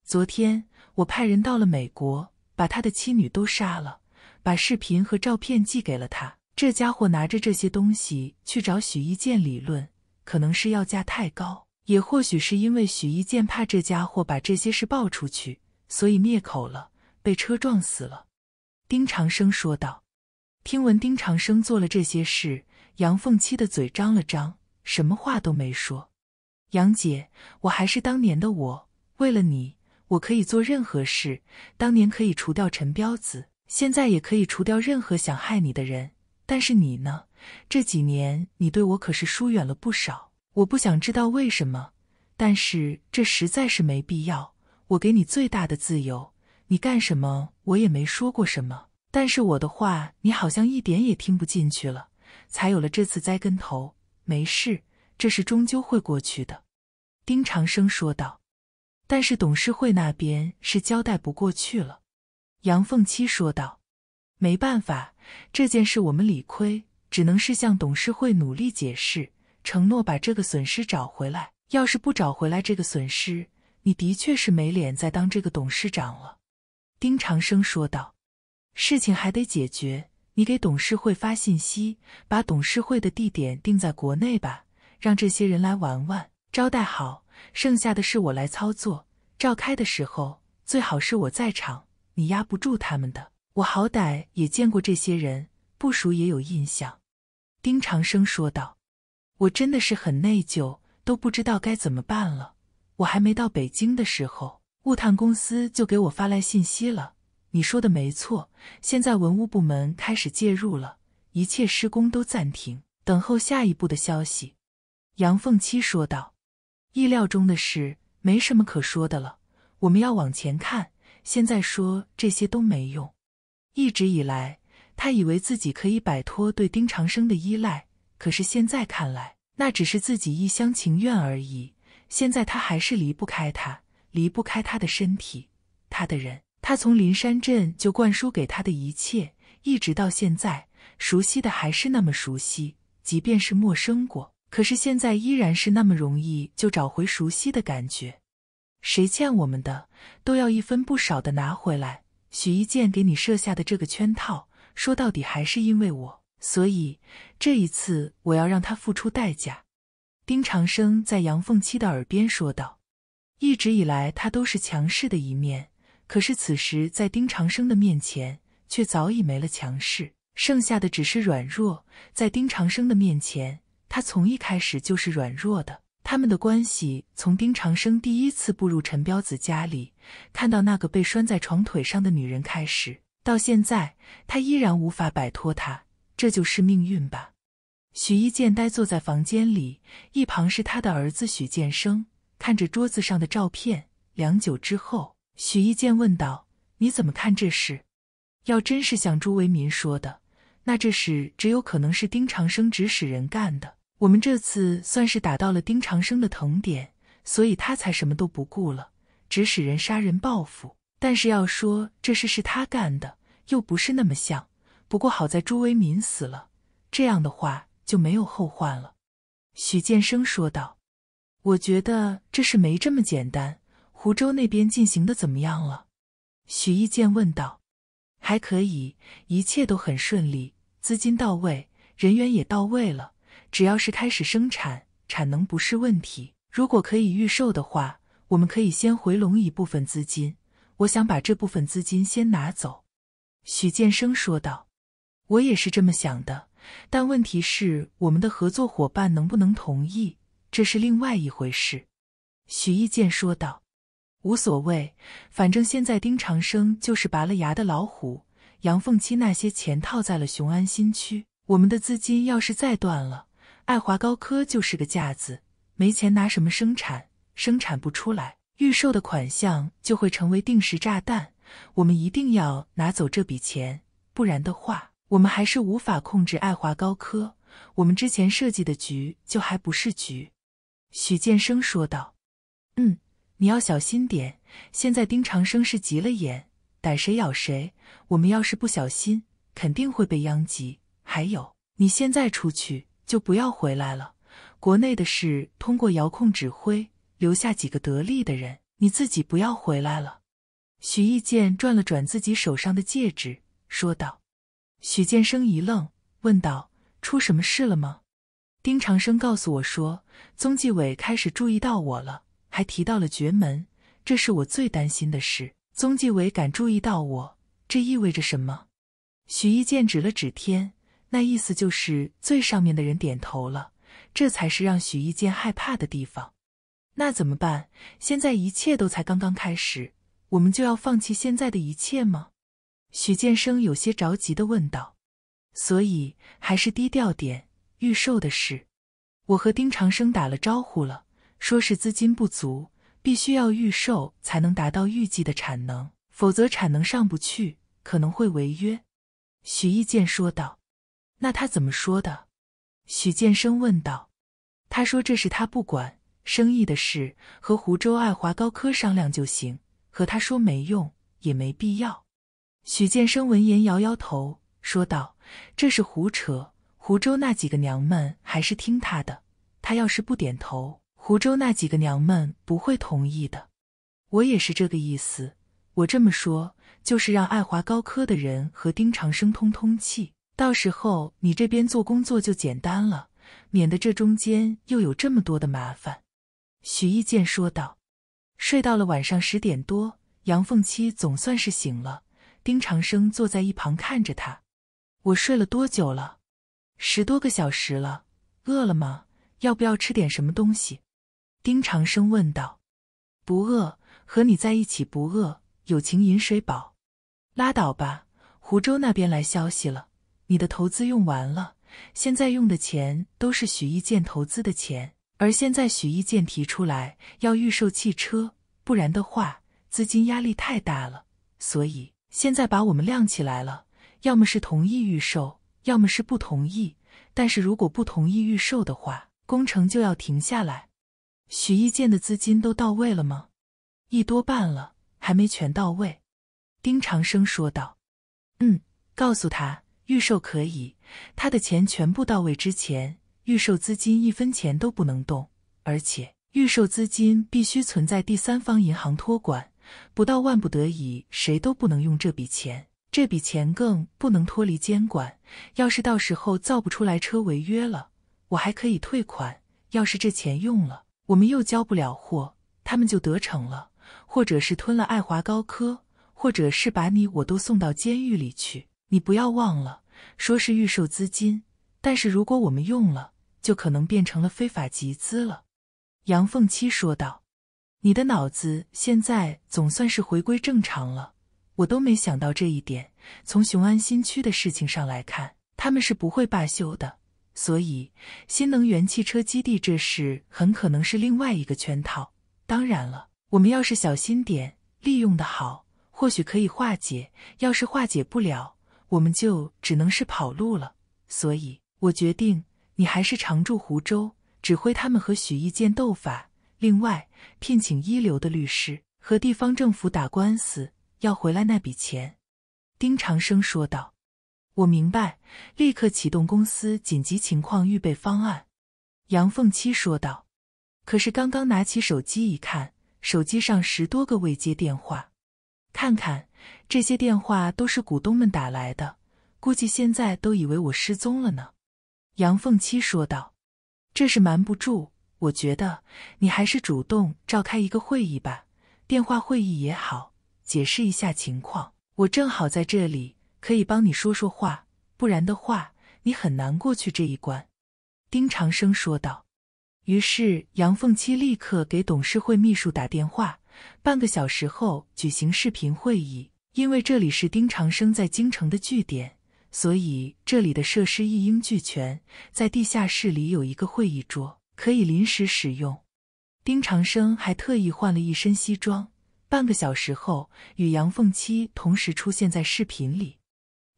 昨天我派人到了美国，把他的妻女都杀了，把视频和照片寄给了他。”这家伙拿着这些东西去找许一剑理论，可能是要价太高，也或许是因为许一剑怕这家伙把这些事爆出去，所以灭口了，被车撞死了。丁长生说道。听闻丁长生做了这些事，杨凤七的嘴张了张，什么话都没说。杨姐，我还是当年的我，为了你，我可以做任何事。当年可以除掉陈彪子，现在也可以除掉任何想害你的人。但是你呢？这几年你对我可是疏远了不少。我不想知道为什么，但是这实在是没必要。我给你最大的自由，你干什么我也没说过什么。但是我的话你好像一点也听不进去了，才有了这次栽跟头。没事，这事终究会过去的。”丁长生说道。“但是董事会那边是交代不过去了。”杨凤七说道。没办法，这件事我们理亏，只能是向董事会努力解释，承诺把这个损失找回来。要是不找回来这个损失，你的确是没脸再当这个董事长了。”丁长生说道，“事情还得解决，你给董事会发信息，把董事会的地点定在国内吧，让这些人来玩玩，招待好。剩下的事我来操作。召开的时候最好是我在场，你压不住他们的。”我好歹也见过这些人，不熟也有印象。”丁长生说道，“我真的是很内疚，都不知道该怎么办了。我还没到北京的时候，物探公司就给我发来信息了。你说的没错，现在文物部门开始介入了，一切施工都暂停，等候下一步的消息。”杨凤七说道，“意料中的事，没什么可说的了。我们要往前看，现在说这些都没用。”一直以来，他以为自己可以摆脱对丁长生的依赖，可是现在看来，那只是自己一厢情愿而已。现在他还是离不开他，离不开他的身体，他的人，他从林山镇就灌输给他的一切，一直到现在，熟悉的还是那么熟悉，即便是陌生过，可是现在依然是那么容易就找回熟悉的感觉。谁欠我们的，都要一分不少的拿回来。许一剑给你设下的这个圈套，说到底还是因为我，所以这一次我要让他付出代价。”丁长生在杨凤七的耳边说道。一直以来，他都是强势的一面，可是此时在丁长生的面前，却早已没了强势，剩下的只是软弱。在丁长生的面前，他从一开始就是软弱的。他们的关系从丁长生第一次步入陈彪子家里，看到那个被拴在床腿上的女人开始，到现在，他依然无法摆脱她。这就是命运吧？许一健呆坐在房间里，一旁是他的儿子许建生，看着桌子上的照片，良久之后，许一健问道：“你怎么看这事？要真是像朱为民说的，那这事只有可能是丁长生指使人干的。”我们这次算是打到了丁长生的疼点，所以他才什么都不顾了，指使人杀人报复。但是要说这事是他干的，又不是那么像。不过好在朱维民死了，这样的话就没有后患了。”许建生说道。“我觉得这事没这么简单。湖州那边进行的怎么样了？”许义建问道。“还可以，一切都很顺利，资金到位，人员也到位了。”只要是开始生产，产能不是问题。如果可以预售的话，我们可以先回笼一部分资金。我想把这部分资金先拿走。”许建生说道，“我也是这么想的，但问题是我们的合作伙伴能不能同意，这是另外一回事。”许一建说道，“无所谓，反正现在丁长生就是拔了牙的老虎，杨凤七那些钱套在了雄安新区，我们的资金要是再断了。”爱华高科就是个架子，没钱拿什么生产？生产不出来，预售的款项就会成为定时炸弹。我们一定要拿走这笔钱，不然的话，我们还是无法控制爱华高科。我们之前设计的局就还不是局。”许建生说道。“嗯，你要小心点。现在丁长生是急了眼，逮谁咬谁。我们要是不小心，肯定会被殃及。还有，你现在出去。”就不要回来了。国内的事通过遥控指挥，留下几个得力的人，你自己不要回来了。许一剑转了转自己手上的戒指，说道：“许建生一愣，问道：‘出什么事了吗？’丁长生告诉我说，宗继伟开始注意到我了，还提到了绝门，这是我最担心的事。宗继伟敢注意到我，这意味着什么？”许一剑指了指天。那意思就是最上面的人点头了，这才是让许一剑害怕的地方。那怎么办？现在一切都才刚刚开始，我们就要放弃现在的一切吗？许建生有些着急地问道。所以还是低调点。预售的事，我和丁长生打了招呼了，说是资金不足，必须要预售才能达到预计的产能，否则产能上不去，可能会违约。许一健说道。那他怎么说的？许建生问道。他说：“这是他不管生意的事，和湖州爱华高科商量就行，和他说没用也没必要。”许建生闻言摇摇头，说道：“这是胡扯，湖州那几个娘们还是听他的。他要是不点头，湖州那几个娘们不会同意的。我也是这个意思。我这么说，就是让爱华高科的人和丁长生通通气。”到时候你这边做工作就简单了，免得这中间又有这么多的麻烦。”许一健说道。睡到了晚上十点多，杨凤七总算是醒了。丁长生坐在一旁看着他：“我睡了多久了？十多个小时了。饿了吗？要不要吃点什么东西？”丁长生问道。“不饿，和你在一起不饿，友情饮水饱。”“拉倒吧，湖州那边来消息了。”你的投资用完了，现在用的钱都是许一健投资的钱，而现在许一健提出来要预售汽车，不然的话资金压力太大了，所以现在把我们晾起来了，要么是同意预售，要么是不同意。但是如果不同意预售的话，工程就要停下来。许一健的资金都到位了吗？一多半了，还没全到位。丁长生说道：“嗯，告诉他。”预售可以，他的钱全部到位之前，预售资金一分钱都不能动，而且预售资金必须存在第三方银行托管，不到万不得已，谁都不能用这笔钱。这笔钱更不能脱离监管。要是到时候造不出来车，违约了，我还可以退款；要是这钱用了，我们又交不了货，他们就得逞了，或者是吞了爱华高科，或者是把你我都送到监狱里去。你不要忘了，说是预售资金，但是如果我们用了，就可能变成了非法集资了。”杨凤七说道，“你的脑子现在总算是回归正常了，我都没想到这一点。从雄安新区的事情上来看，他们是不会罢休的，所以新能源汽车基地这事很可能是另外一个圈套。当然了，我们要是小心点，利用的好，或许可以化解；要是化解不了，我们就只能是跑路了，所以我决定，你还是常驻湖州，指挥他们和许一剑斗法。另外，聘请一流的律师和地方政府打官司，要回来那笔钱。”丁长生说道。“我明白，立刻启动公司紧急情况预备方案。”杨凤七说道。“可是，刚刚拿起手机一看，手机上十多个未接电话，看看。”这些电话都是股东们打来的，估计现在都以为我失踪了呢。”杨凤七说道，“这是瞒不住，我觉得你还是主动召开一个会议吧，电话会议也好，解释一下情况。我正好在这里，可以帮你说说话，不然的话，你很难过去这一关。”丁长生说道。于是，杨凤七立刻给董事会秘书打电话，半个小时后举行视频会议。因为这里是丁长生在京城的据点，所以这里的设施一应俱全。在地下室里有一个会议桌，可以临时使用。丁长生还特意换了一身西装。半个小时后，与杨凤七同时出现在视频里。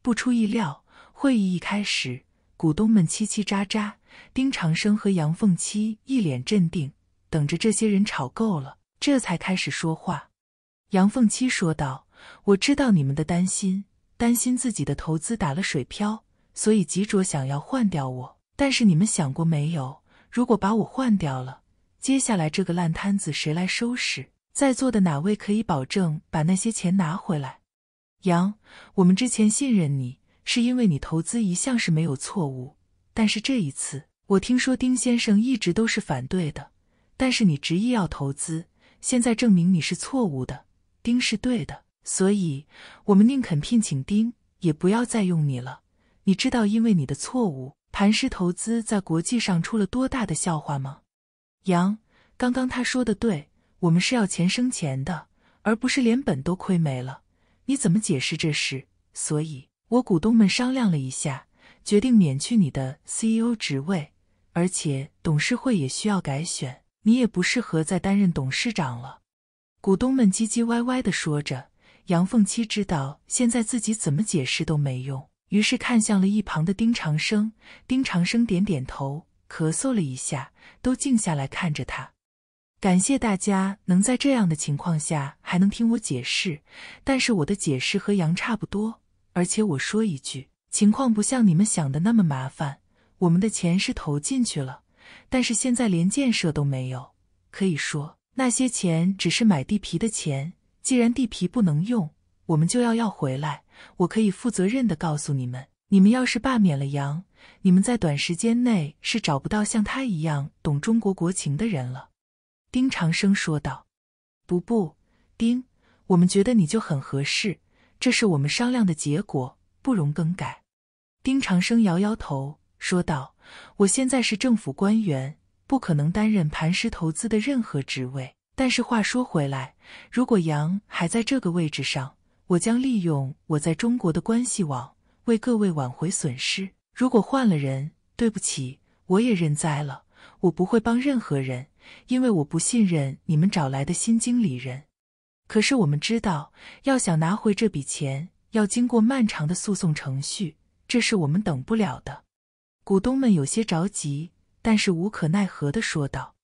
不出意料，会议一开始，股东们叽叽喳喳。丁长生和杨凤七一脸镇定，等着这些人吵够了，这才开始说话。杨凤七说道。我知道你们的担心，担心自己的投资打了水漂，所以急着想要换掉我。但是你们想过没有？如果把我换掉了，接下来这个烂摊子谁来收拾？在座的哪位可以保证把那些钱拿回来？杨，我们之前信任你，是因为你投资一向是没有错误。但是这一次，我听说丁先生一直都是反对的，但是你执意要投资，现在证明你是错误的，丁是对的。所以，我们宁肯聘请丁，也不要再用你了。你知道，因为你的错误，磐石投资在国际上出了多大的笑话吗？杨，刚刚他说的对，我们是要钱生钱的，而不是连本都亏没了。你怎么解释这事？所以，我股东们商量了一下，决定免去你的 CEO 职位，而且董事会也需要改选，你也不适合再担任董事长了。股东们唧唧歪歪的说着。杨凤七知道现在自己怎么解释都没用，于是看向了一旁的丁长生。丁长生点点头，咳嗽了一下，都静下来看着他。感谢大家能在这样的情况下还能听我解释，但是我的解释和杨差不多。而且我说一句，情况不像你们想的那么麻烦。我们的钱是投进去了，但是现在连建设都没有，可以说那些钱只是买地皮的钱。既然地皮不能用，我们就要要回来。我可以负责任的告诉你们，你们要是罢免了杨，你们在短时间内是找不到像他一样懂中国国情的人了。”丁长生说道。“不不，丁，我们觉得你就很合适，这是我们商量的结果，不容更改。”丁长生摇摇头说道：“我现在是政府官员，不可能担任磐石投资的任何职位。”但是话说回来，如果杨还在这个位置上，我将利用我在中国的关系网为各位挽回损失。如果换了人，对不起，我也认栽了，我不会帮任何人，因为我不信任你们找来的新经理人。可是我们知道，要想拿回这笔钱，要经过漫长的诉讼程序，这是我们等不了的。股东们有些着急，但是无可奈何的说道。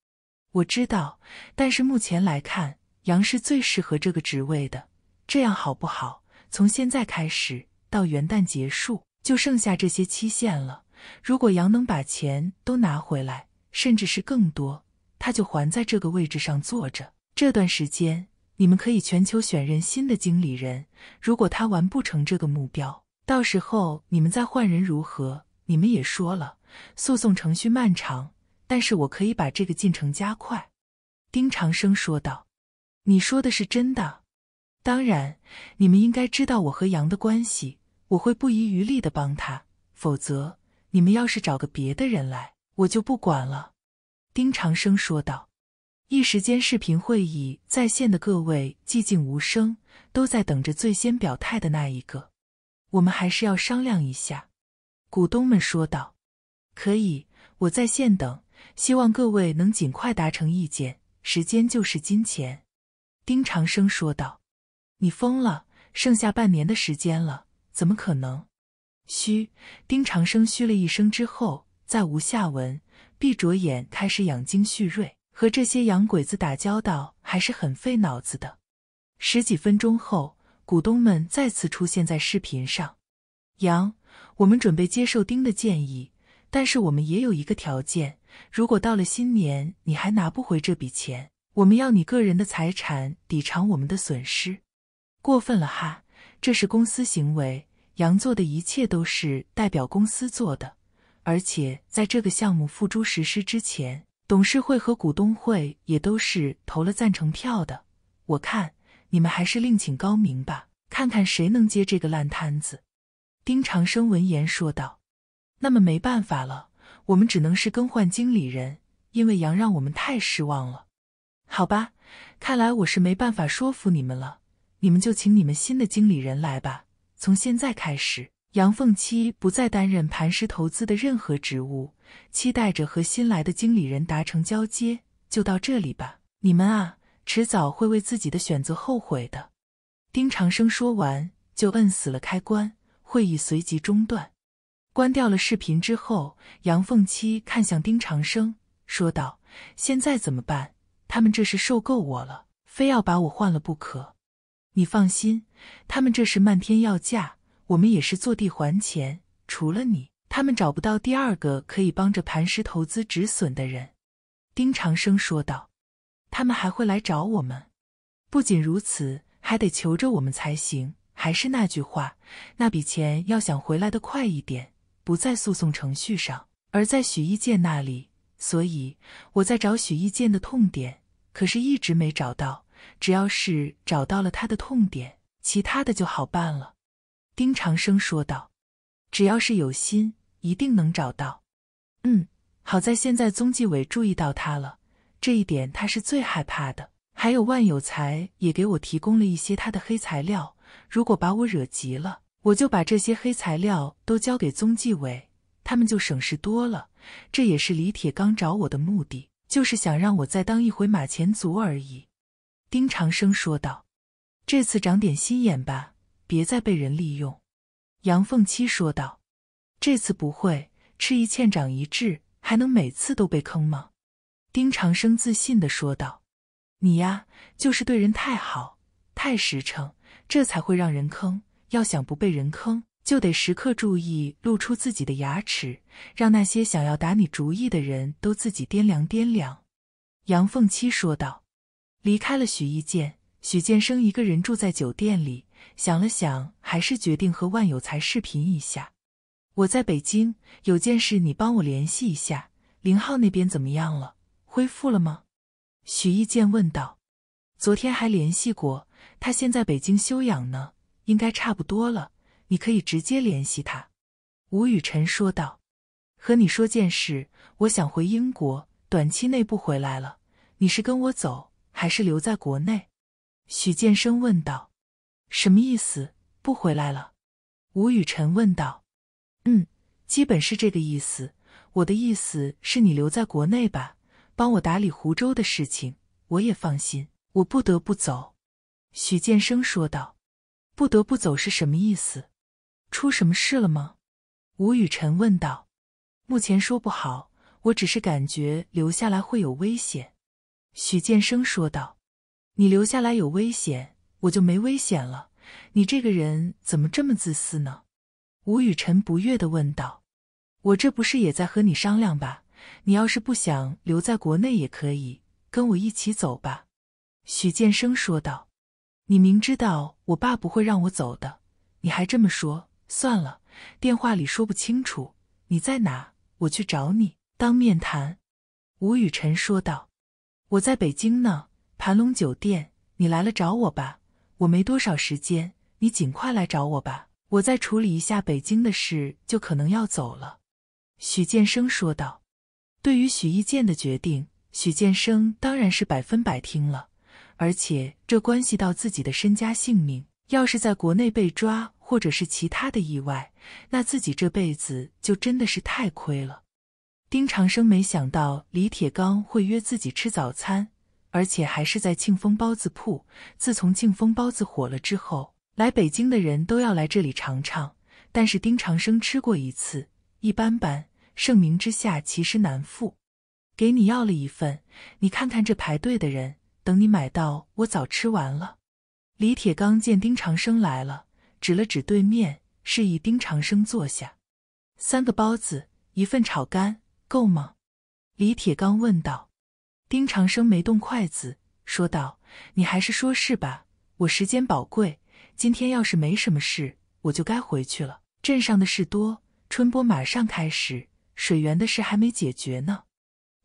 我知道，但是目前来看，杨是最适合这个职位的，这样好不好？从现在开始到元旦结束，就剩下这些期限了。如果杨能把钱都拿回来，甚至是更多，他就还在这个位置上坐着。这段时间，你们可以全球选任新的经理人。如果他完不成这个目标，到时候你们再换人如何？你们也说了，诉讼程序漫长。但是我可以把这个进程加快。”丁长生说道。“你说的是真的？当然，你们应该知道我和杨的关系，我会不遗余力的帮他。否则，你们要是找个别的人来，我就不管了。”丁长生说道。一时间，视频会议在线的各位寂静无声，都在等着最先表态的那一个。“我们还是要商量一下。”股东们说道。“可以，我在线等。”希望各位能尽快达成意见，时间就是金钱。”丁长生说道。“你疯了！剩下半年的时间了，怎么可能？”嘘，丁长生嘘了一声之后，再无下文，闭着眼开始养精蓄锐。和这些洋鬼子打交道还是很费脑子的。十几分钟后，股东们再次出现在视频上。“杨，我们准备接受丁的建议，但是我们也有一个条件。”如果到了新年你还拿不回这笔钱，我们要你个人的财产抵偿我们的损失，过分了哈！这是公司行为，杨做的一切都是代表公司做的，而且在这个项目付诸实施之前，董事会和股东会也都是投了赞成票的。我看你们还是另请高明吧，看看谁能接这个烂摊子。”丁长生闻言说道，“那么没办法了。”我们只能是更换经理人，因为杨让我们太失望了。好吧，看来我是没办法说服你们了。你们就请你们新的经理人来吧。从现在开始，杨凤七不再担任磐石投资的任何职务。期待着和新来的经理人达成交接。就到这里吧，你们啊，迟早会为自己的选择后悔的。丁长生说完，就摁死了开关，会议随即中断。关掉了视频之后，杨凤七看向丁长生，说道：“现在怎么办？他们这是受够我了，非要把我换了不可。”“你放心，他们这是漫天要价，我们也是坐地还钱。除了你，他们找不到第二个可以帮着磐石投资止损的人。”丁长生说道：“他们还会来找我们，不仅如此，还得求着我们才行。还是那句话，那笔钱要想回来的快一点。”不在诉讼程序上，而在许一剑那里。所以我在找许一剑的痛点，可是一直没找到。只要是找到了他的痛点，其他的就好办了。”丁长生说道，“只要是有心，一定能找到。嗯，好在现在宗继伟注意到他了，这一点他是最害怕的。还有万有才也给我提供了一些他的黑材料，如果把我惹急了……我就把这些黑材料都交给宗纪委，他们就省事多了。这也是李铁刚找我的目的，就是想让我再当一回马前卒而已。”丁长生说道，“这次长点心眼吧，别再被人利用。”杨凤七说道，“这次不会，吃一堑长一智，还能每次都被坑吗？”丁长生自信地说道，“你呀，就是对人太好，太实诚，这才会让人坑。”要想不被人坑，就得时刻注意露出自己的牙齿，让那些想要打你主意的人都自己掂量掂量。”杨凤七说道。离开了许一剑，许建生一个人住在酒店里，想了想，还是决定和万有才视频一下。“我在北京有件事，你帮我联系一下林浩那边怎么样了？恢复了吗？”许一剑问道。“昨天还联系过，他现在北京休养呢。”应该差不多了，你可以直接联系他。”吴雨辰说道。“和你说件事，我想回英国，短期内不回来了。你是跟我走，还是留在国内？”许建生问道。“什么意思？不回来了？”吴雨辰问道。“嗯，基本是这个意思。我的意思是你留在国内吧，帮我打理湖州的事情，我也放心。我不得不走。”许建生说道。不得不走是什么意思？出什么事了吗？吴雨辰问道。目前说不好，我只是感觉留下来会有危险。”许建生说道。“你留下来有危险，我就没危险了。你这个人怎么这么自私呢？”吴雨辰不悦的问道。“我这不是也在和你商量吧？你要是不想留在国内也可以，跟我一起走吧。”许建生说道。你明知道我爸不会让我走的，你还这么说？算了，电话里说不清楚。你在哪？我去找你当面谈。”吴雨辰说道，“我在北京呢，盘龙酒店。你来了找我吧，我没多少时间，你尽快来找我吧。我再处理一下北京的事，就可能要走了。”许建生说道。对于许一建的决定，许建生当然是百分百听了。而且这关系到自己的身家性命，要是在国内被抓，或者是其他的意外，那自己这辈子就真的是太亏了。丁长生没想到李铁刚会约自己吃早餐，而且还是在庆丰包子铺。自从庆丰包子火了之后，来北京的人都要来这里尝尝。但是丁长生吃过一次，一般般。盛名之下，其实难副。给你要了一份，你看看这排队的人。等你买到，我早吃完了。李铁刚见丁长生来了，指了指对面，示意丁长生坐下。三个包子，一份炒肝，够吗？李铁刚问道。丁长生没动筷子，说道：“你还是说是吧？我时间宝贵，今天要是没什么事，我就该回去了。镇上的事多，春播马上开始，水源的事还没解决呢。”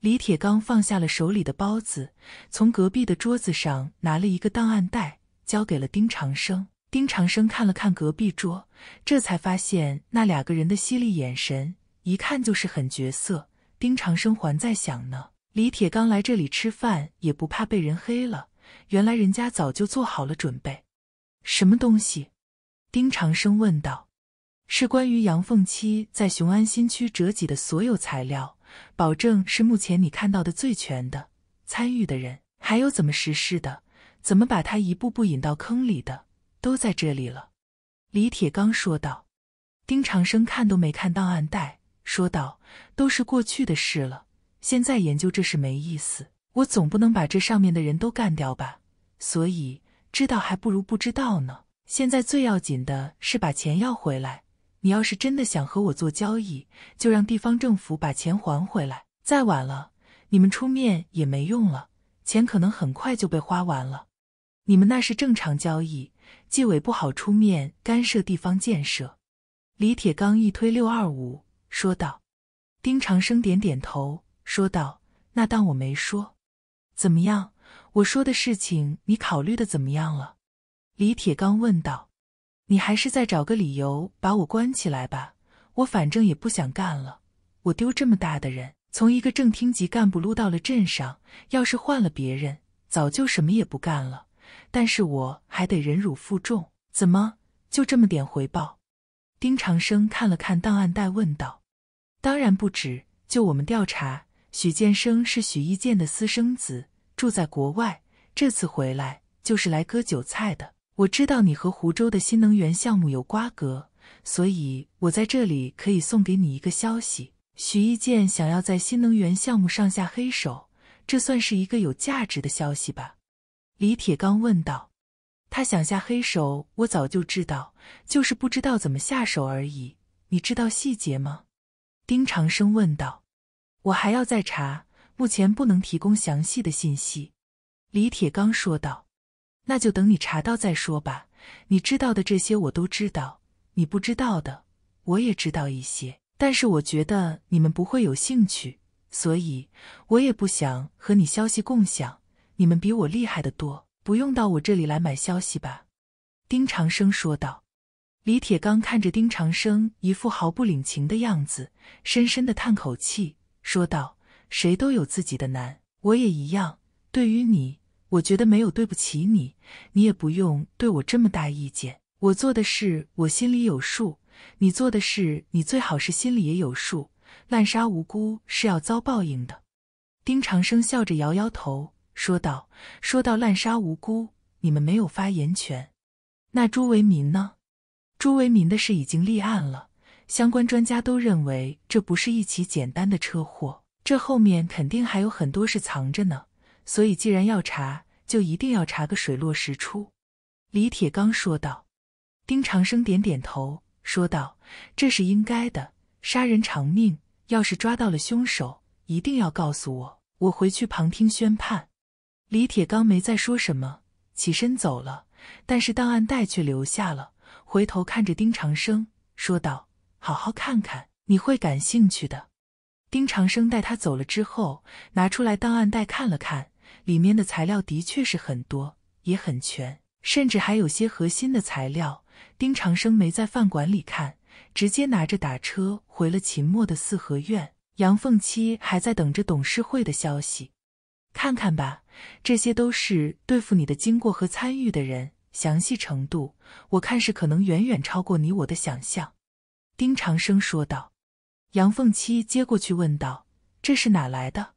李铁刚放下了手里的包子，从隔壁的桌子上拿了一个档案袋，交给了丁长生。丁长生看了看隔壁桌，这才发现那两个人的犀利眼神，一看就是狠角色。丁长生还在想呢，李铁刚来这里吃饭也不怕被人黑了，原来人家早就做好了准备。什么东西？丁长生问道。是关于杨凤七在雄安新区折戟的所有材料。保证是目前你看到的最全的，参与的人，还有怎么实施的，怎么把他一步步引到坑里的，都在这里了。李铁刚说道。丁长生看都没看档案袋，说道：“都是过去的事了，现在研究这事没意思。我总不能把这上面的人都干掉吧？所以知道还不如不知道呢。现在最要紧的是把钱要回来。”你要是真的想和我做交易，就让地方政府把钱还回来。再晚了，你们出面也没用了，钱可能很快就被花完了。你们那是正常交易，纪委不好出面干涉地方建设。李铁刚一推六二五说道。丁长生点点头说道：“那当我没说。”怎么样？我说的事情你考虑的怎么样了？李铁刚问道。你还是再找个理由把我关起来吧，我反正也不想干了。我丢这么大的人，从一个正厅级干部撸到了镇上，要是换了别人，早就什么也不干了。但是我还得忍辱负重，怎么就这么点回报？丁长生看了看档案袋，问道：“当然不止，就我们调查，许建生是许一健的私生子，住在国外，这次回来就是来割韭菜的。”我知道你和湖州的新能源项目有瓜葛，所以我在这里可以送给你一个消息：许一健想要在新能源项目上下黑手，这算是一个有价值的消息吧？李铁刚问道。他想下黑手，我早就知道，就是不知道怎么下手而已。你知道细节吗？丁长生问道。我还要再查，目前不能提供详细的信息。李铁刚说道。那就等你查到再说吧。你知道的这些我都知道，你不知道的我也知道一些。但是我觉得你们不会有兴趣，所以我也不想和你消息共享。你们比我厉害的多，不用到我这里来买消息吧。”丁长生说道。李铁刚看着丁长生一副毫不领情的样子，深深的叹口气，说道：“谁都有自己的难，我也一样。对于你。”我觉得没有对不起你，你也不用对我这么大意见。我做的事，我心里有数；你做的事，你最好是心里也有数。滥杀无辜是要遭报应的。丁长生笑着摇摇头，说道：“说到滥杀无辜，你们没有发言权。那朱为民呢？朱为民的事已经立案了，相关专家都认为这不是一起简单的车祸，这后面肯定还有很多事藏着呢。”所以，既然要查，就一定要查个水落石出。”李铁刚说道。丁长生点点头，说道：“这是应该的，杀人偿命。要是抓到了凶手，一定要告诉我，我回去旁听宣判。”李铁刚没再说什么，起身走了，但是档案袋却留下了。回头看着丁长生，说道：“好好看看，你会感兴趣的。”丁长生带他走了之后，拿出来档案袋看了看。里面的材料的确是很多，也很全，甚至还有些核心的材料。丁长生没在饭馆里看，直接拿着打车回了秦墨的四合院。杨凤七还在等着董事会的消息，看看吧，这些都是对付你的经过和参与的人，详细程度我看是可能远远超过你我的想象。”丁长生说道。杨凤七接过去问道：“这是哪来的？”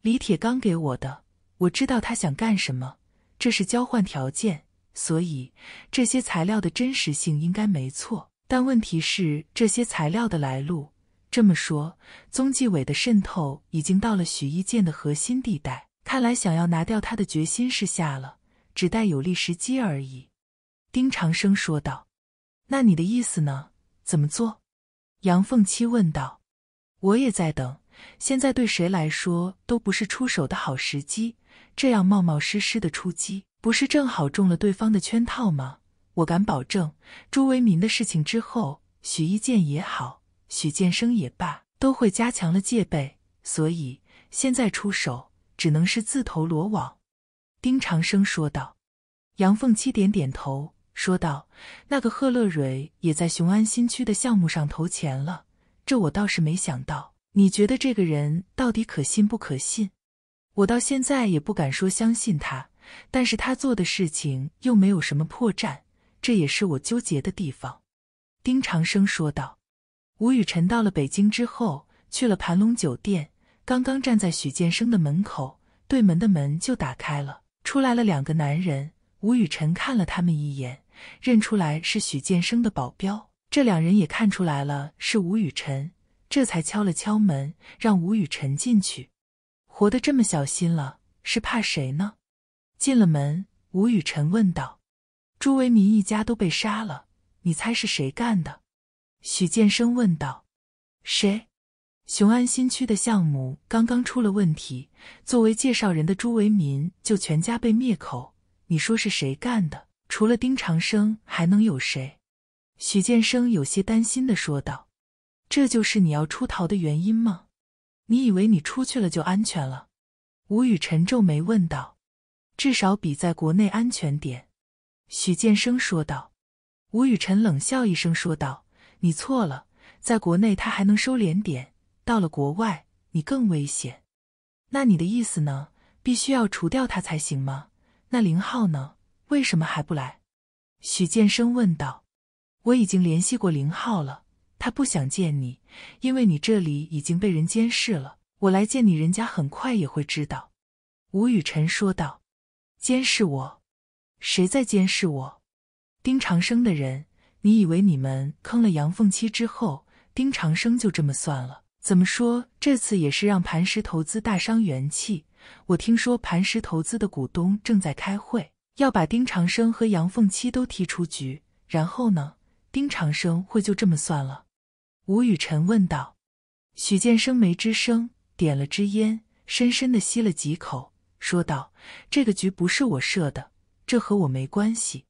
李铁刚给我的。我知道他想干什么，这是交换条件，所以这些材料的真实性应该没错。但问题是这些材料的来路。这么说，宗纪委的渗透已经到了许一剑的核心地带，看来想要拿掉他的决心是下了，只待有利时机而已。”丁长生说道。“那你的意思呢？怎么做？”杨凤七问道。“我也在等，现在对谁来说都不是出手的好时机。”这样冒冒失失的出击，不是正好中了对方的圈套吗？我敢保证，朱为民的事情之后，许一剑也好，许建生也罢，都会加强了戒备，所以现在出手，只能是自投罗网。”丁长生说道。杨凤七点点头，说道：“那个贺乐蕊也在雄安新区的项目上投钱了，这我倒是没想到。你觉得这个人到底可信不可信？”我到现在也不敢说相信他，但是他做的事情又没有什么破绽，这也是我纠结的地方。”丁长生说道。吴雨辰到了北京之后，去了盘龙酒店，刚刚站在许建生的门口，对门的门就打开了，出来了两个男人。吴雨辰看了他们一眼，认出来是许建生的保镖。这两人也看出来了是吴雨辰，这才敲了敲门，让吴雨辰进去。活得这么小心了，是怕谁呢？进了门，吴雨辰问道：“朱维民一家都被杀了，你猜是谁干的？”许建生问道：“谁？”雄安新区的项目刚刚出了问题，作为介绍人的朱维民就全家被灭口，你说是谁干的？除了丁长生，还能有谁？许建生有些担心的说道：“这就是你要出逃的原因吗？”你以为你出去了就安全了？吴雨辰皱眉问道。至少比在国内安全点，许建生说道。吴雨辰冷笑一声说道：“你错了，在国内他还能收敛点，到了国外你更危险。”那你的意思呢？必须要除掉他才行吗？那林浩呢？为什么还不来？许建生问道。我已经联系过林浩了。他不想见你，因为你这里已经被人监视了。我来见你，人家很快也会知道。”吴雨辰说道。“监视我？谁在监视我？”丁长生的人。你以为你们坑了杨凤七之后，丁长生就这么算了？怎么说这次也是让磐石投资大伤元气。我听说磐石投资的股东正在开会，要把丁长生和杨凤七都踢出局。然后呢？丁长生会就这么算了？吴雨辰问道：“许建生没吱声，点了支烟，深深的吸了几口，说道：‘这个局不是我设的，这和我没关系，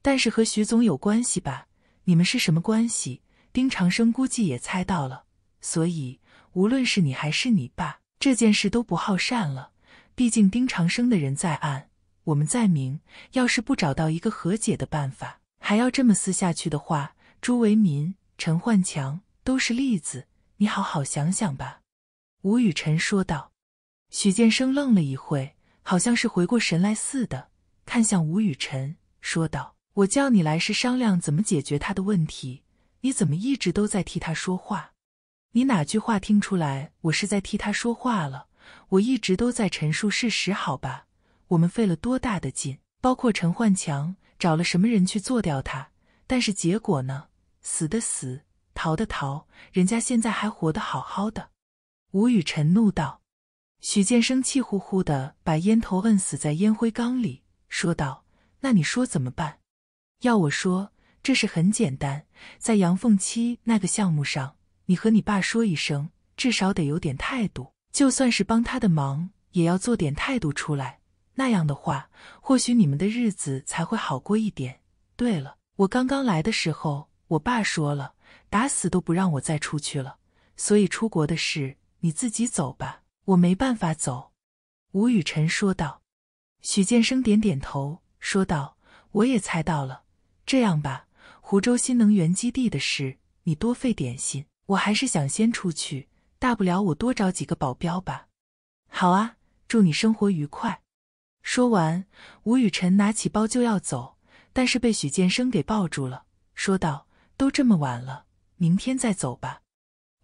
但是和徐总有关系吧？你们是什么关系？’丁长生估计也猜到了，所以无论是你还是你爸，这件事都不好善了。毕竟丁长生的人在暗，我们在明，要是不找到一个和解的办法，还要这么撕下去的话，朱为民、陈焕强。”都是例子，你好好想想吧。”吴雨辰说道。许建生愣了一会，好像是回过神来似的，看向吴雨辰说道：“我叫你来是商量怎么解决他的问题，你怎么一直都在替他说话？你哪句话听出来我是在替他说话了？我一直都在陈述事实，好吧？我们费了多大的劲，包括陈焕强找了什么人去做掉他，但是结果呢？死的死。”逃的逃，人家现在还活得好好的。”吴雨辰怒道。许建生气呼呼的把烟头摁死在烟灰缸里，说道：“那你说怎么办？要我说，这事很简单，在杨凤七那个项目上，你和你爸说一声，至少得有点态度。就算是帮他的忙，也要做点态度出来。那样的话，或许你们的日子才会好过一点。对了，我刚刚来的时候，我爸说了。”打死都不让我再出去了，所以出国的事你自己走吧，我没办法走。”吴雨辰说道。许建生点点头说道：“我也猜到了。这样吧，湖州新能源基地的事你多费点心。我还是想先出去，大不了我多找几个保镖吧。”“好啊，祝你生活愉快。”说完，吴雨辰拿起包就要走，但是被许建生给抱住了，说道。都这么晚了，明天再走吧。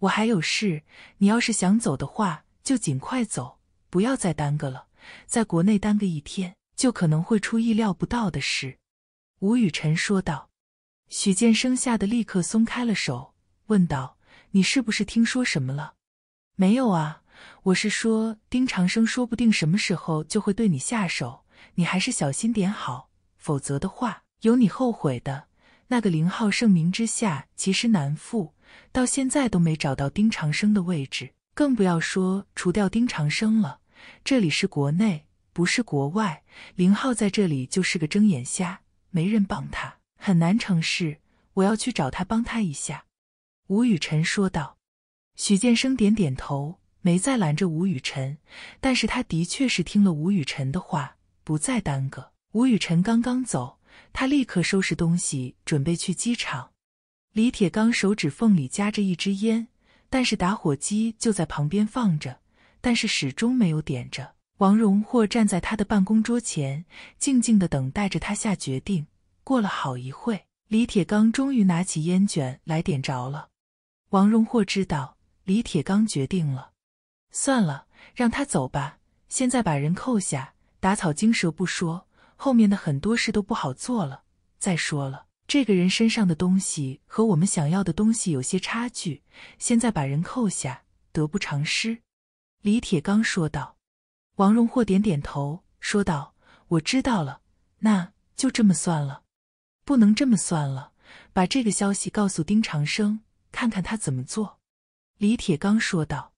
我还有事，你要是想走的话，就尽快走，不要再耽搁了。在国内耽搁一天，就可能会出意料不到的事。”吴雨辰说道。许建生吓得立刻松开了手，问道：“你是不是听说什么了？没有啊，我是说，丁长生说不定什么时候就会对你下手，你还是小心点好，否则的话，有你后悔的。”那个林浩盛名之下其实难副，到现在都没找到丁长生的位置，更不要说除掉丁长生了。这里是国内，不是国外，林浩在这里就是个睁眼瞎，没人帮他，很难成事。我要去找他，帮他一下。”吴雨辰说道。许建生点点头，没再拦着吴雨辰，但是他的确是听了吴雨辰的话，不再耽搁。吴雨辰刚刚走。他立刻收拾东西，准备去机场。李铁刚手指缝里夹着一支烟，但是打火机就在旁边放着，但是始终没有点着。王荣获站在他的办公桌前，静静的等待着他下决定。过了好一会，李铁刚终于拿起烟卷来点着了。王荣获知道李铁刚决定了，算了，让他走吧。现在把人扣下，打草惊蛇不说。后面的很多事都不好做了。再说了，这个人身上的东西和我们想要的东西有些差距，现在把人扣下，得不偿失。”李铁刚说道。王荣获点点头，说道：“我知道了，那就这么算了。不能这么算了，把这个消息告诉丁长生，看看他怎么做。”李铁刚说道。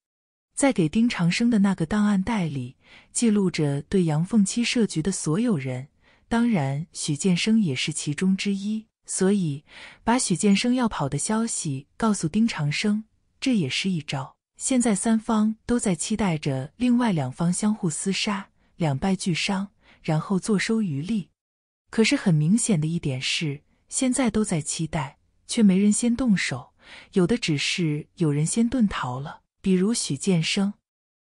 在给丁长生的那个档案袋里，记录着对杨凤七设局的所有人。当然，许建生也是其中之一，所以把许建生要跑的消息告诉丁长生，这也是一招。现在三方都在期待着另外两方相互厮杀，两败俱伤，然后坐收渔利。可是很明显的一点是，现在都在期待，却没人先动手，有的只是有人先遁逃了，比如许建生。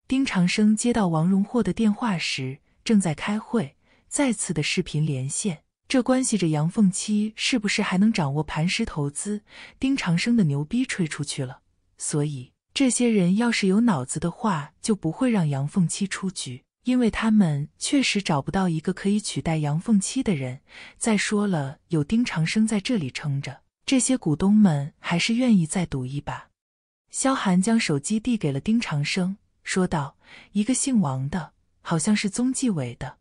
丁长生接到王荣获的电话时，正在开会。再次的视频连线，这关系着杨凤七是不是还能掌握磐石投资。丁长生的牛逼吹出去了，所以这些人要是有脑子的话，就不会让杨凤七出局，因为他们确实找不到一个可以取代杨凤七的人。再说了，有丁长生在这里撑着，这些股东们还是愿意再赌一把。萧寒将手机递给了丁长生，说道：“一个姓王的，好像是宗纪委的。”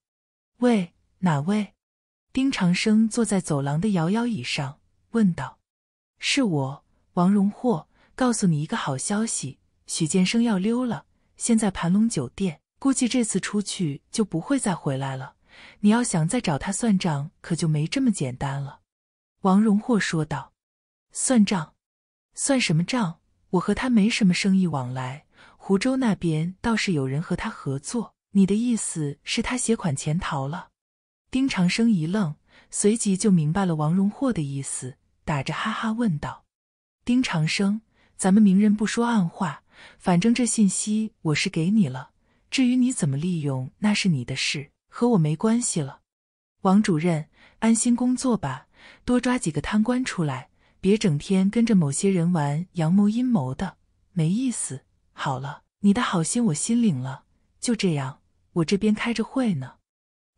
喂，哪位？丁长生坐在走廊的摇摇椅上问道：“是我，王荣获。告诉你一个好消息，许建生要溜了，现在盘龙酒店，估计这次出去就不会再回来了。你要想再找他算账，可就没这么简单了。”王荣获说道：“算账？算什么账？我和他没什么生意往来，湖州那边倒是有人和他合作。”你的意思是他携款潜逃了？丁长生一愣，随即就明白了王荣霍的意思，打着哈哈问道：“丁长生，咱们明人不说暗话，反正这信息我是给你了，至于你怎么利用，那是你的事，和我没关系了。王主任，安心工作吧，多抓几个贪官出来，别整天跟着某些人玩阳谋阴谋的，没意思。好了，你的好心我心领了，就这样。”我这边开着会呢，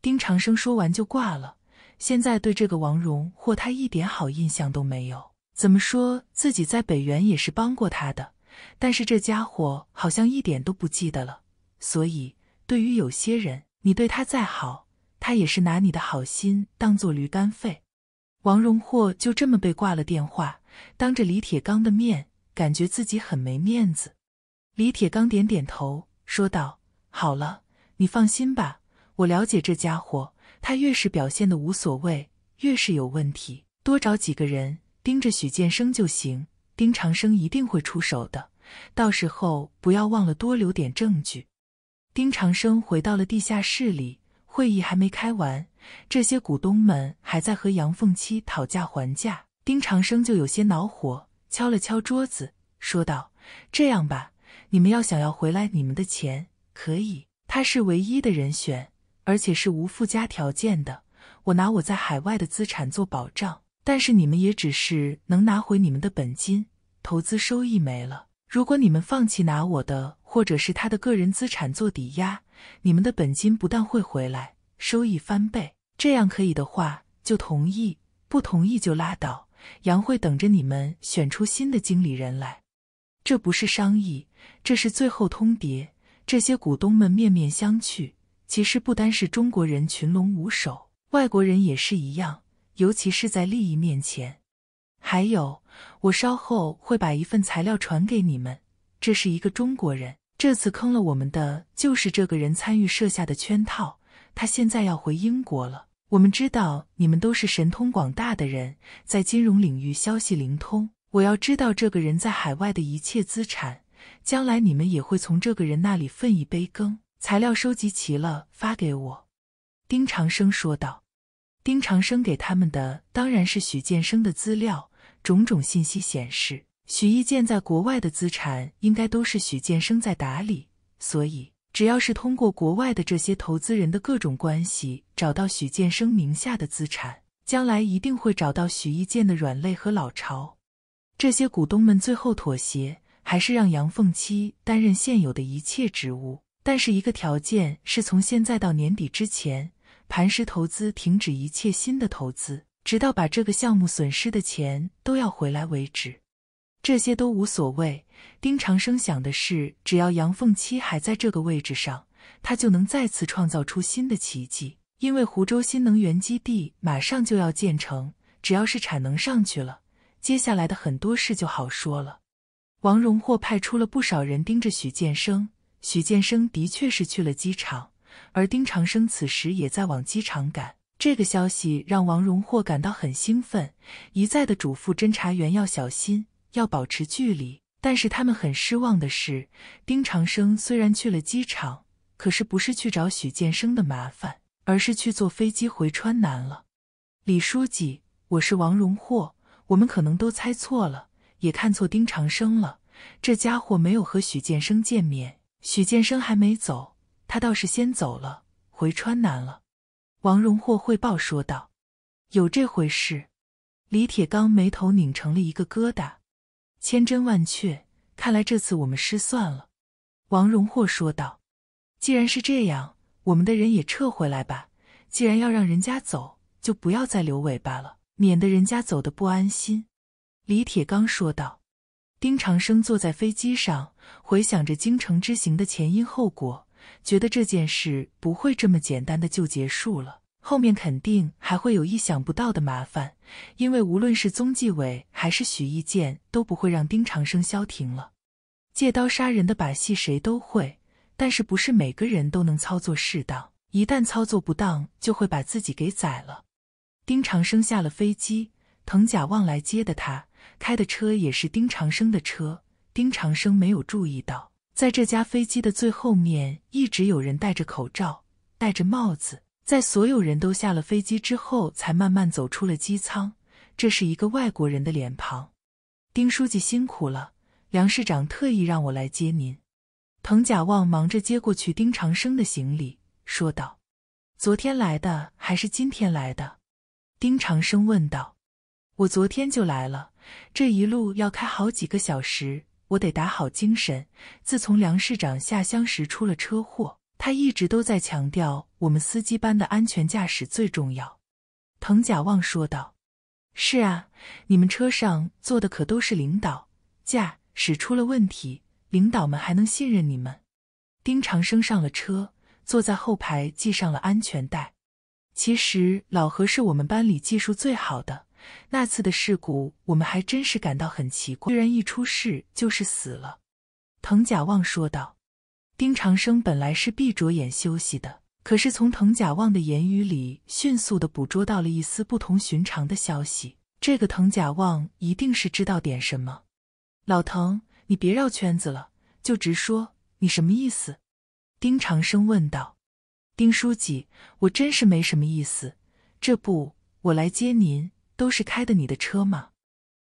丁长生说完就挂了。现在对这个王荣或他一点好印象都没有。怎么说自己在北原也是帮过他的，但是这家伙好像一点都不记得了。所以对于有些人，你对他再好，他也是拿你的好心当做驴肝肺。王荣霍就这么被挂了电话，当着李铁刚的面，感觉自己很没面子。李铁刚点点头，说道：“好了。”你放心吧，我了解这家伙，他越是表现的无所谓，越是有问题。多找几个人盯着许建生就行，丁长生一定会出手的。到时候不要忘了多留点证据。丁长生回到了地下室里，会议还没开完，这些股东们还在和杨凤七讨价还价。丁长生就有些恼火，敲了敲桌子，说道：“这样吧，你们要想要回来你们的钱，可以。”他是唯一的人选，而且是无附加条件的。我拿我在海外的资产做保障，但是你们也只是能拿回你们的本金，投资收益没了。如果你们放弃拿我的或者是他的个人资产做抵押，你们的本金不但会回来，收益翻倍。这样可以的话就同意，不同意就拉倒。杨慧等着你们选出新的经理人来，这不是商议，这是最后通牒。这些股东们面面相觑。其实不单是中国人群龙无首，外国人也是一样，尤其是在利益面前。还有，我稍后会把一份材料传给你们。这是一个中国人，这次坑了我们的就是这个人参与设下的圈套。他现在要回英国了。我们知道你们都是神通广大的人，在金融领域消息灵通。我要知道这个人在海外的一切资产。将来你们也会从这个人那里分一杯羹。材料收集齐了，发给我。”丁长生说道。丁长生给他们的当然是许建生的资料。种种信息显示，许一健在国外的资产应该都是许建生在打理，所以只要是通过国外的这些投资人的各种关系找到许建生名下的资产，将来一定会找到许一健的软肋和老巢。这些股东们最后妥协。还是让杨凤七担任现有的一切职务，但是一个条件是从现在到年底之前，磐石投资停止一切新的投资，直到把这个项目损失的钱都要回来为止。这些都无所谓。丁长生想的是，只要杨凤七还在这个位置上，他就能再次创造出新的奇迹。因为湖州新能源基地马上就要建成，只要是产能上去了，接下来的很多事就好说了。王荣获派出了不少人盯着许建生。许建生的确是去了机场，而丁长生此时也在往机场赶。这个消息让王荣获感到很兴奋，一再的嘱咐侦查员要小心，要保持距离。但是他们很失望的是，丁长生虽然去了机场，可是不是去找许建生的麻烦，而是去坐飞机回川南了。李书记，我是王荣获，我们可能都猜错了。也看错丁长生了，这家伙没有和许建生见面，许建生还没走，他倒是先走了，回川南了。王荣获汇报说道：“有这回事。”李铁刚眉头拧成了一个疙瘩：“千真万确，看来这次我们失算了。”王荣获说道：“既然是这样，我们的人也撤回来吧。既然要让人家走，就不要再留尾巴了，免得人家走的不安心。”李铁刚说道：“丁长生坐在飞机上，回想着京城之行的前因后果，觉得这件事不会这么简单的就结束了，后面肯定还会有意想不到的麻烦。因为无论是宗继伟还是许一剑，都不会让丁长生消停了。借刀杀人的把戏谁都会，但是不是每个人都能操作适当。一旦操作不当，就会把自己给宰了。”丁长生下了飞机，藤甲旺来接的他。开的车也是丁长生的车，丁长生没有注意到，在这架飞机的最后面，一直有人戴着口罩，戴着帽子，在所有人都下了飞机之后，才慢慢走出了机舱。这是一个外国人的脸庞。丁书记辛苦了，梁市长特意让我来接您。滕甲旺忙着接过去丁长生的行李，说道：“昨天来的还是今天来的？”丁长生问道。我昨天就来了，这一路要开好几个小时，我得打好精神。自从梁市长下乡时出了车祸，他一直都在强调我们司机班的安全驾驶最重要。”藤甲旺说道。“是啊，你们车上坐的可都是领导，驾驶出了问题，领导们还能信任你们？”丁长生上了车，坐在后排，系上了安全带。其实老何是我们班里技术最好的。那次的事故，我们还真是感到很奇怪。居然一出事就是死了。”藤甲旺说道。丁长生本来是闭着眼休息的，可是从藤甲旺的言语里迅速地捕捉到了一丝不同寻常的消息。这个藤甲旺一定是知道点什么。老藤，你别绕圈子了，就直说，你什么意思？”丁长生问道。“丁书记，我真是没什么意思。这不，我来接您。”都是开的你的车吗？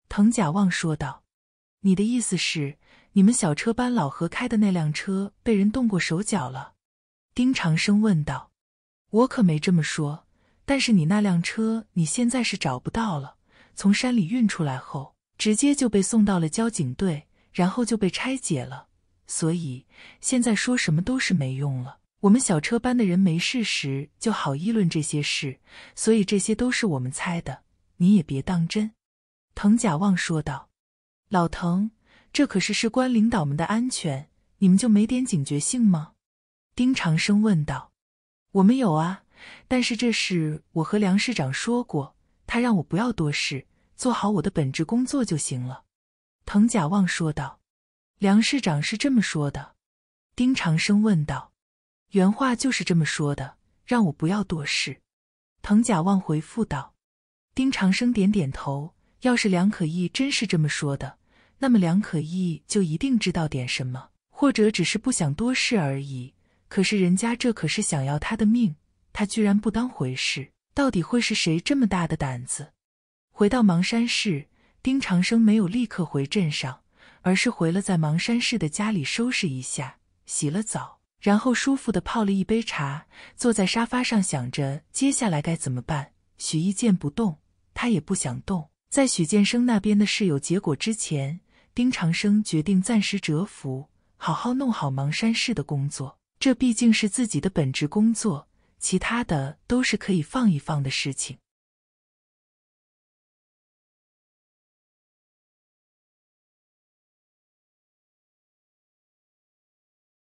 藤甲旺说道。“你的意思是，你们小车班老何开的那辆车被人动过手脚了？”丁长生问道。“我可没这么说，但是你那辆车你现在是找不到了。从山里运出来后，直接就被送到了交警队，然后就被拆解了。所以现在说什么都是没用了。我们小车班的人没事时就好议论这些事，所以这些都是我们猜的。”你也别当真，滕甲旺说道。老滕，这可是事关领导们的安全，你们就没点警觉性吗？丁长生问道。我们有啊，但是这事我和梁市长说过，他让我不要多事，做好我的本职工作就行了。滕甲旺说道。梁市长是这么说的？丁长生问道。原话就是这么说的，让我不要多事。滕甲旺回复道。丁长生点点头。要是梁可意真是这么说的，那么梁可意就一定知道点什么，或者只是不想多事而已。可是人家这可是想要他的命，他居然不当回事，到底会是谁这么大的胆子？回到芒山市，丁长生没有立刻回镇上，而是回了在芒山市的家里收拾一下，洗了澡，然后舒服的泡了一杯茶，坐在沙发上想着接下来该怎么办。许一见不动。他也不想动，在许建生那边的事有结果之前，丁长生决定暂时蛰伏，好好弄好芒山市的工作。这毕竟是自己的本职工作，其他的都是可以放一放的事情。